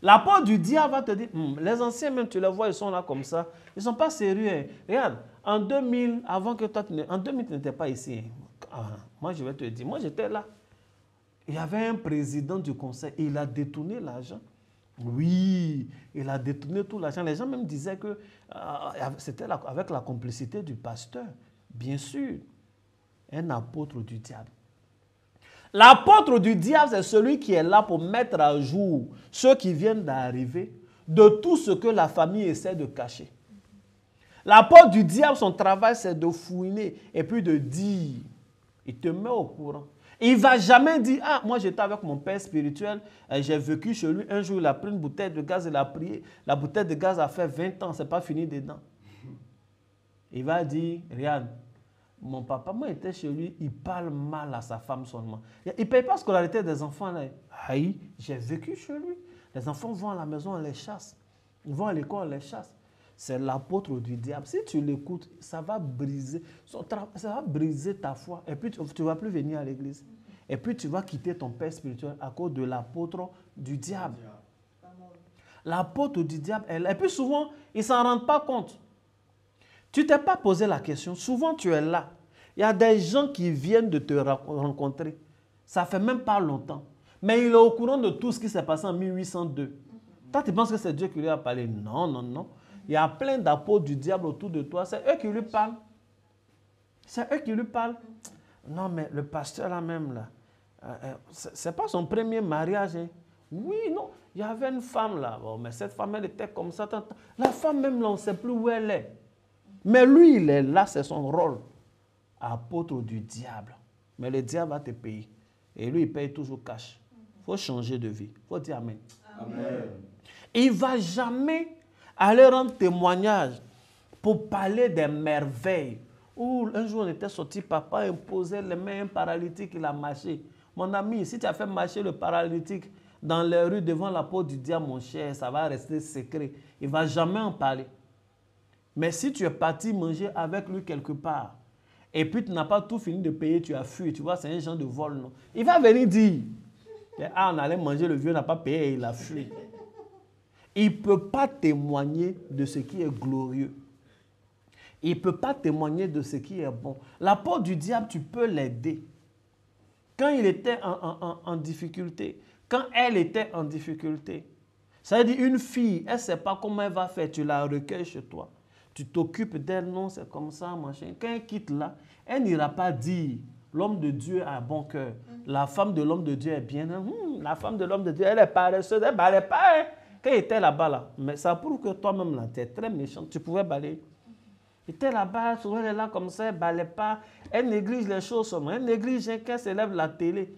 Speaker 1: La porte du diable va te dire, hmm, les anciens même, tu les vois, ils sont là comme ça. Ils ne sont pas sérieux. Hein. Regarde, en 2000, avant que toi, tu en 2000, tu n'étais pas ici. Hein. Ah, moi, je vais te dire, moi, j'étais là. Il y avait un président du conseil, il a détourné l'argent. Oui, il a détourné tout l'argent. Les gens même disaient que euh, c'était avec la complicité du pasteur. Bien sûr, un apôtre du diable. L'apôtre du diable, c'est celui qui est là pour mettre à jour ceux qui viennent d'arriver de tout ce que la famille essaie de cacher. L'apôtre du diable, son travail, c'est de fouiner et puis de dire. Il te met au courant. Il ne va jamais dire, ah, moi j'étais avec mon père spirituel, euh, j'ai vécu chez lui, un jour il a pris une bouteille de gaz, il a prié, la bouteille de gaz a fait 20 ans, ce n'est pas fini dedans. Il va dire, Riyad, mon papa, moi, était chez lui, il parle mal à sa femme seulement. Il ne paye pas la scolarité des enfants. Là. Aïe, j'ai vécu chez lui. Les enfants vont à la maison, on les chasse. Ils vont à l'école, on les chasse. C'est l'apôtre du diable. Si tu l'écoutes, ça va briser ça va briser ta foi. Et puis, tu ne vas plus venir à l'église. Et puis, tu vas quitter ton père spirituel à cause de l'apôtre du diable. L'apôtre du diable, Et puis, souvent, ils ne s'en rendent pas compte. Tu t'es pas posé la question. Souvent, tu es là. Il y a des gens qui viennent de te rencontrer. Ça fait même pas longtemps. Mais il est au courant de tout ce qui s'est passé en 1802. Toi, tu penses que c'est Dieu qui lui a parlé. Non, non, non. Il y a plein d'apôtres du diable autour de toi. C'est eux qui lui parlent. C'est eux qui lui parlent. Non, mais le pasteur là même, là, n'est euh, euh, c'est pas son premier mariage. Hein. Oui, non. Il y avait une femme là. mais cette femme, elle était comme ça. La femme même, là, on ne sait plus où elle est. Mais lui, il est là, c'est son rôle. Apôtre du diable. Mais le diable va te payer. Et lui, il paye toujours cash. faut changer de vie. faut dire amen. Il ne va jamais aller rendre témoignage pour parler des merveilles. Où un jour on était sorti, papa imposait les mains à un paralytique, il a marché. Mon ami, si tu as fait marcher le paralytique dans les rues devant la peau du diable, mon cher, ça va rester secret. Il ne va jamais en parler. Mais si tu es parti manger avec lui quelque part, et puis tu n'as pas tout fini de payer, tu as fui, tu vois, c'est un genre de vol, non Il va venir dire, ah, on allait manger, le vieux n'a pas payé, il a fui. Il ne peut pas témoigner de ce qui est glorieux. Il ne peut pas témoigner de ce qui est bon. La peau du diable, tu peux l'aider. Quand il était en, en, difficulté, quand elle était en difficulté, ça veut dire une fille, elle ne sait pas comment elle va faire, tu la recueilles chez toi tu t'occupes d'elle, non, c'est comme ça, machin. Quand elle quitte là, elle n'ira pas dire l'homme de Dieu a un bon cœur, mm. la femme de l'homme de Dieu est bien, hmm, la femme de l'homme de Dieu, elle est paresseuse, elle ne balait pas. Hein. Quand elle était là-bas, là, mais ça prouve que toi-même, là, tu es très méchante. tu pouvais balayer. Mm-hmm. Elle était là-bas, elle est là comme ça, elle ne balait pas, elle néglige les choses seulement, elle néglige hein, qu'elle s'élève la télé.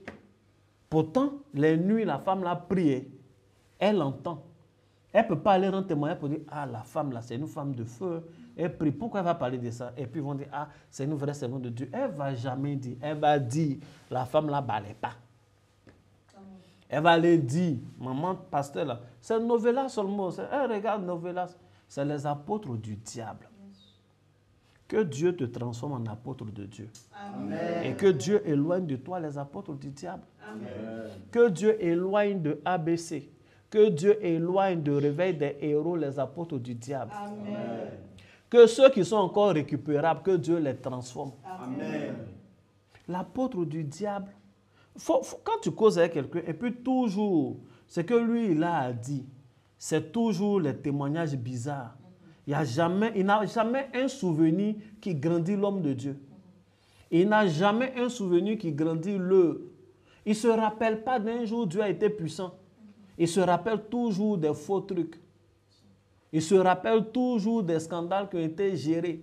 Speaker 1: Pourtant, les nuits, la femme l'a priait, elle entend. Elle ne peut pas aller rendre témoignage pour dire Ah, la femme là, c'est une femme de feu. Elle prie. Pourquoi elle va parler de ça Et puis ils vont dire Ah, c'est une vraie servante de Dieu. Elle ne va jamais dire. Elle va dire La femme là, balait pas. Elle va aller dire Maman, pasteur là, c'est novella seulement. Elle regarde novella. C'est les apôtres du diable. Que Dieu te transforme en apôtre de Dieu.
Speaker 2: Et que Dieu
Speaker 1: éloigne de toi les apôtres du diable. Que Dieu éloigne de ABC que Dieu éloigne de réveil des héros les apôtres du diable. Que ceux qui sont encore récupérables, que Dieu les transforme. L'apôtre du diable, quand tu causes avec quelqu'un, et puis toujours, ce que lui, il a dit, c'est toujours les témoignages bizarres. Il n'a jamais, jamais un souvenir qui grandit l'homme de Dieu. Il n'a jamais un souvenir qui grandit le. Il ne se rappelle pas d'un jour où Dieu a été puissant. Il se rappelle toujours des faux trucs. Il se rappelle toujours des scandales qui ont été gérés,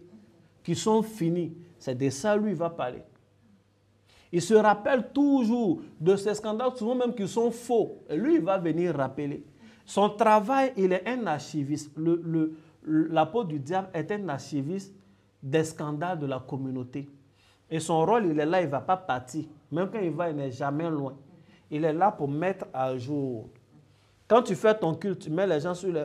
Speaker 1: qui sont finis. C'est de ça lui va parler. Il se rappelle toujours de ces scandales, souvent même qui sont faux. Et lui, il va venir rappeler. Son travail, il est un archiviste. Le le, peau du diable est un archiviste des scandales de la communauté. Et son rôle, il est là, il ne va pas partir. Même quand il va, il n'est jamais loin. Il est là pour mettre à jour quand tu fais ton culte, tu mets les gens sur le...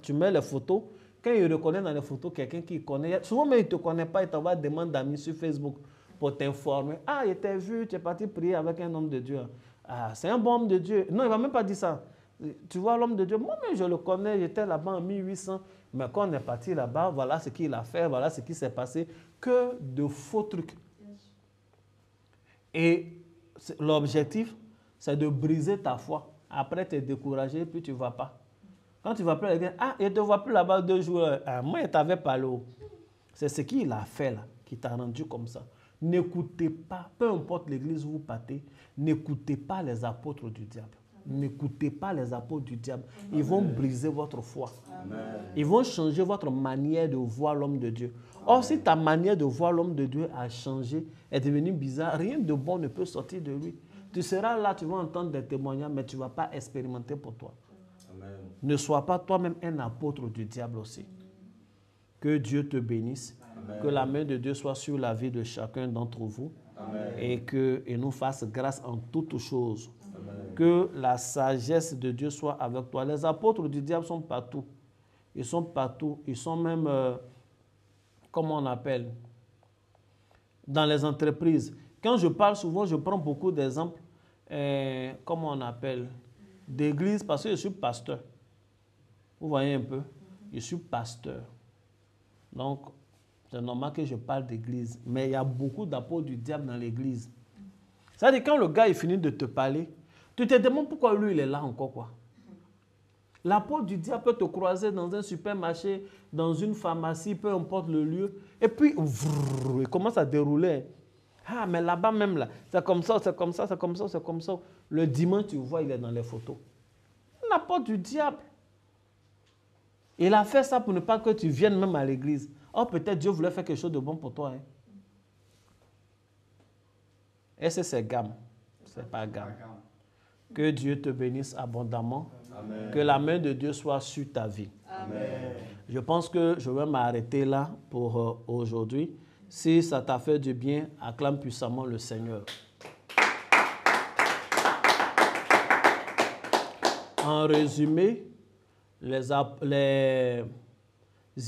Speaker 1: tu mets les photos. Quand ils reconnaissent dans les photos quelqu'un qui connaît, souvent même il ne te connaissent pas, il t'envoie des demandes d'amis sur Facebook pour t'informer. Ah, il t'a vu, tu es parti prier avec un homme de Dieu. Ah, c'est un bon homme de Dieu. Non, il ne va même pas dire ça. Tu vois l'homme de Dieu, moi-même je le connais, j'étais là-bas en 1800, mais quand on est parti là-bas, voilà ce qu'il a fait, voilà ce qui s'est passé. Que de faux trucs. Et l'objectif, c'est de briser ta foi après tu es découragé, puis tu ne vas pas. Quand tu vas plus, quelqu'un, ah, il ne te voit plus là-bas deux jours. Ah, moi, il t'avait parlé. C'est ce qu'il a fait là, qui t'a rendu comme ça. N'écoutez pas, peu importe l'église où vous partez, n'écoutez pas les apôtres du diable. N'écoutez pas les apôtres du diable. Ils vont briser votre foi. Ils vont changer votre manière de voir l'homme de Dieu. Or, si ta manière de voir l'homme de Dieu a changé, est devenue bizarre, rien de bon ne peut sortir de lui. Tu seras là, tu vas entendre des témoignages, mais tu ne vas pas expérimenter pour toi. Ne sois pas toi-même un apôtre du diable aussi. Que Dieu te bénisse. Que la main de Dieu soit sur la vie de chacun d'entre vous. Et que nous fasse grâce en toutes choses. Que la sagesse de Dieu soit avec toi. Les apôtres du diable sont partout. Ils sont partout. Ils sont même, euh, comment on appelle, dans les entreprises. Quand je parle souvent, je prends beaucoup d'exemples euh, comment on appelle, d'église, parce que je suis pasteur. Vous voyez un peu, je suis pasteur. Donc, c'est normal que je parle d'église. Mais il y a beaucoup d'apôts du diable dans l'église. C'est-à-dire, quand le gars est fini de te parler, tu te demandes pourquoi lui, il est là encore, quoi. L'apôtre du diable peut te croiser dans un supermarché, dans une pharmacie, peu importe le lieu. Et puis, il commence à dérouler. Ah, mais là-bas même, là, c'est comme ça, c'est comme ça, c'est comme ça, c'est comme ça. Le dimanche, tu vois, il est dans les photos. n'a pas du diable. Il a fait ça pour ne pas que tu viennes même à l'église. Oh, peut-être Dieu voulait faire quelque chose de bon pour toi. Et hein. c'est gamme. C'est pas gamme. Que Dieu te bénisse abondamment. Que la main de Dieu soit sur ta vie. Je pense que je vais m'arrêter là pour euh, aujourd'hui. Si ça t'a fait du bien, acclame puissamment le Seigneur. En résumé, les,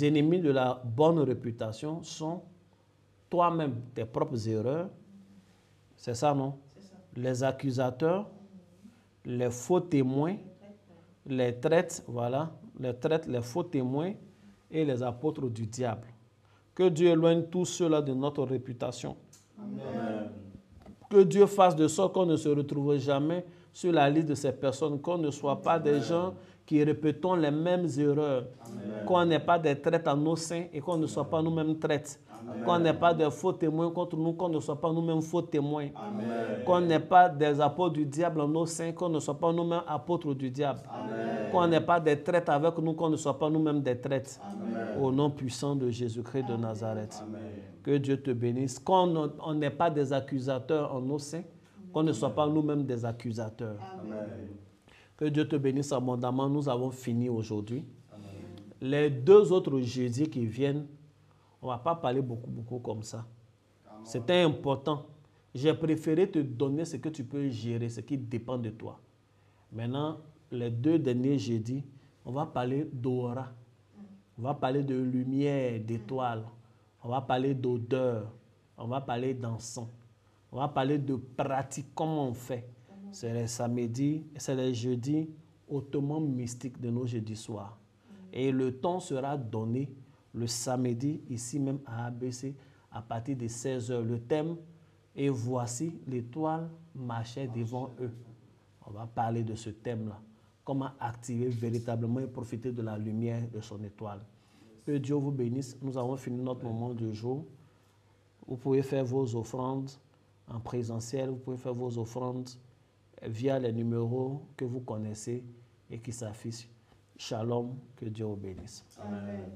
Speaker 1: ennemis de la bonne réputation sont toi-même, tes propres erreurs. C'est ça, non Les accusateurs, les faux témoins, les traites, voilà, les traites, les faux témoins et les apôtres du diable. Que Dieu éloigne tout cela de notre réputation. Que Dieu fasse de sorte qu'on ne se retrouve jamais sur la liste de ces personnes, qu'on ne soit pas des gens qui répétons les mêmes erreurs, qu'on n'ait pas des traites à nos seins et qu'on ne soit pas nous-mêmes traites. Qu'on n'ait pas de faux témoins contre nous, qu'on ne soit pas nous-mêmes faux témoins. Qu'on n'ait pas des apôtres du diable en nos seins, qu'on ne soit pas nous-mêmes apôtres du diable. Qu'on n'ait pas des traites avec nous, qu'on ne soit pas nous-mêmes des traites. Au nom puissant de Jésus-Christ de Nazareth. Que Dieu te bénisse. Qu'on n'ait pas des accusateurs en nos seins, qu'on ne soit pas nous-mêmes des accusateurs. Que Dieu te bénisse abondamment. Nous avons fini aujourd'hui. Les deux autres jeudis qui viennent, on ne va pas parler beaucoup, beaucoup comme ça. C'était important. J'ai préféré te donner ce que tu peux gérer, ce qui dépend de toi. Maintenant, les deux derniers jeudis, on va parler d'aura. On va parler de lumière, d'étoiles. On va parler d'odeur. On va parler d'encens. On va parler de pratique, comment on fait. C'est les samedis, c'est les jeudis hautement mystiques de nos jeudis soirs. Et le temps sera donné le samedi, ici même à ABC, à partir de 16h. Le thème est Voici l'étoile marchait devant eux. On va parler de ce thème-là. Comment activer véritablement et profiter de la lumière de son étoile. Que Dieu vous bénisse. Nous avons fini notre moment du jour. Vous pouvez faire vos offrandes en présentiel. Vous pouvez faire vos offrandes via les numéros que vous connaissez et qui s'affichent. Shalom, que Dieu vous bénisse.
Speaker 2: Amen.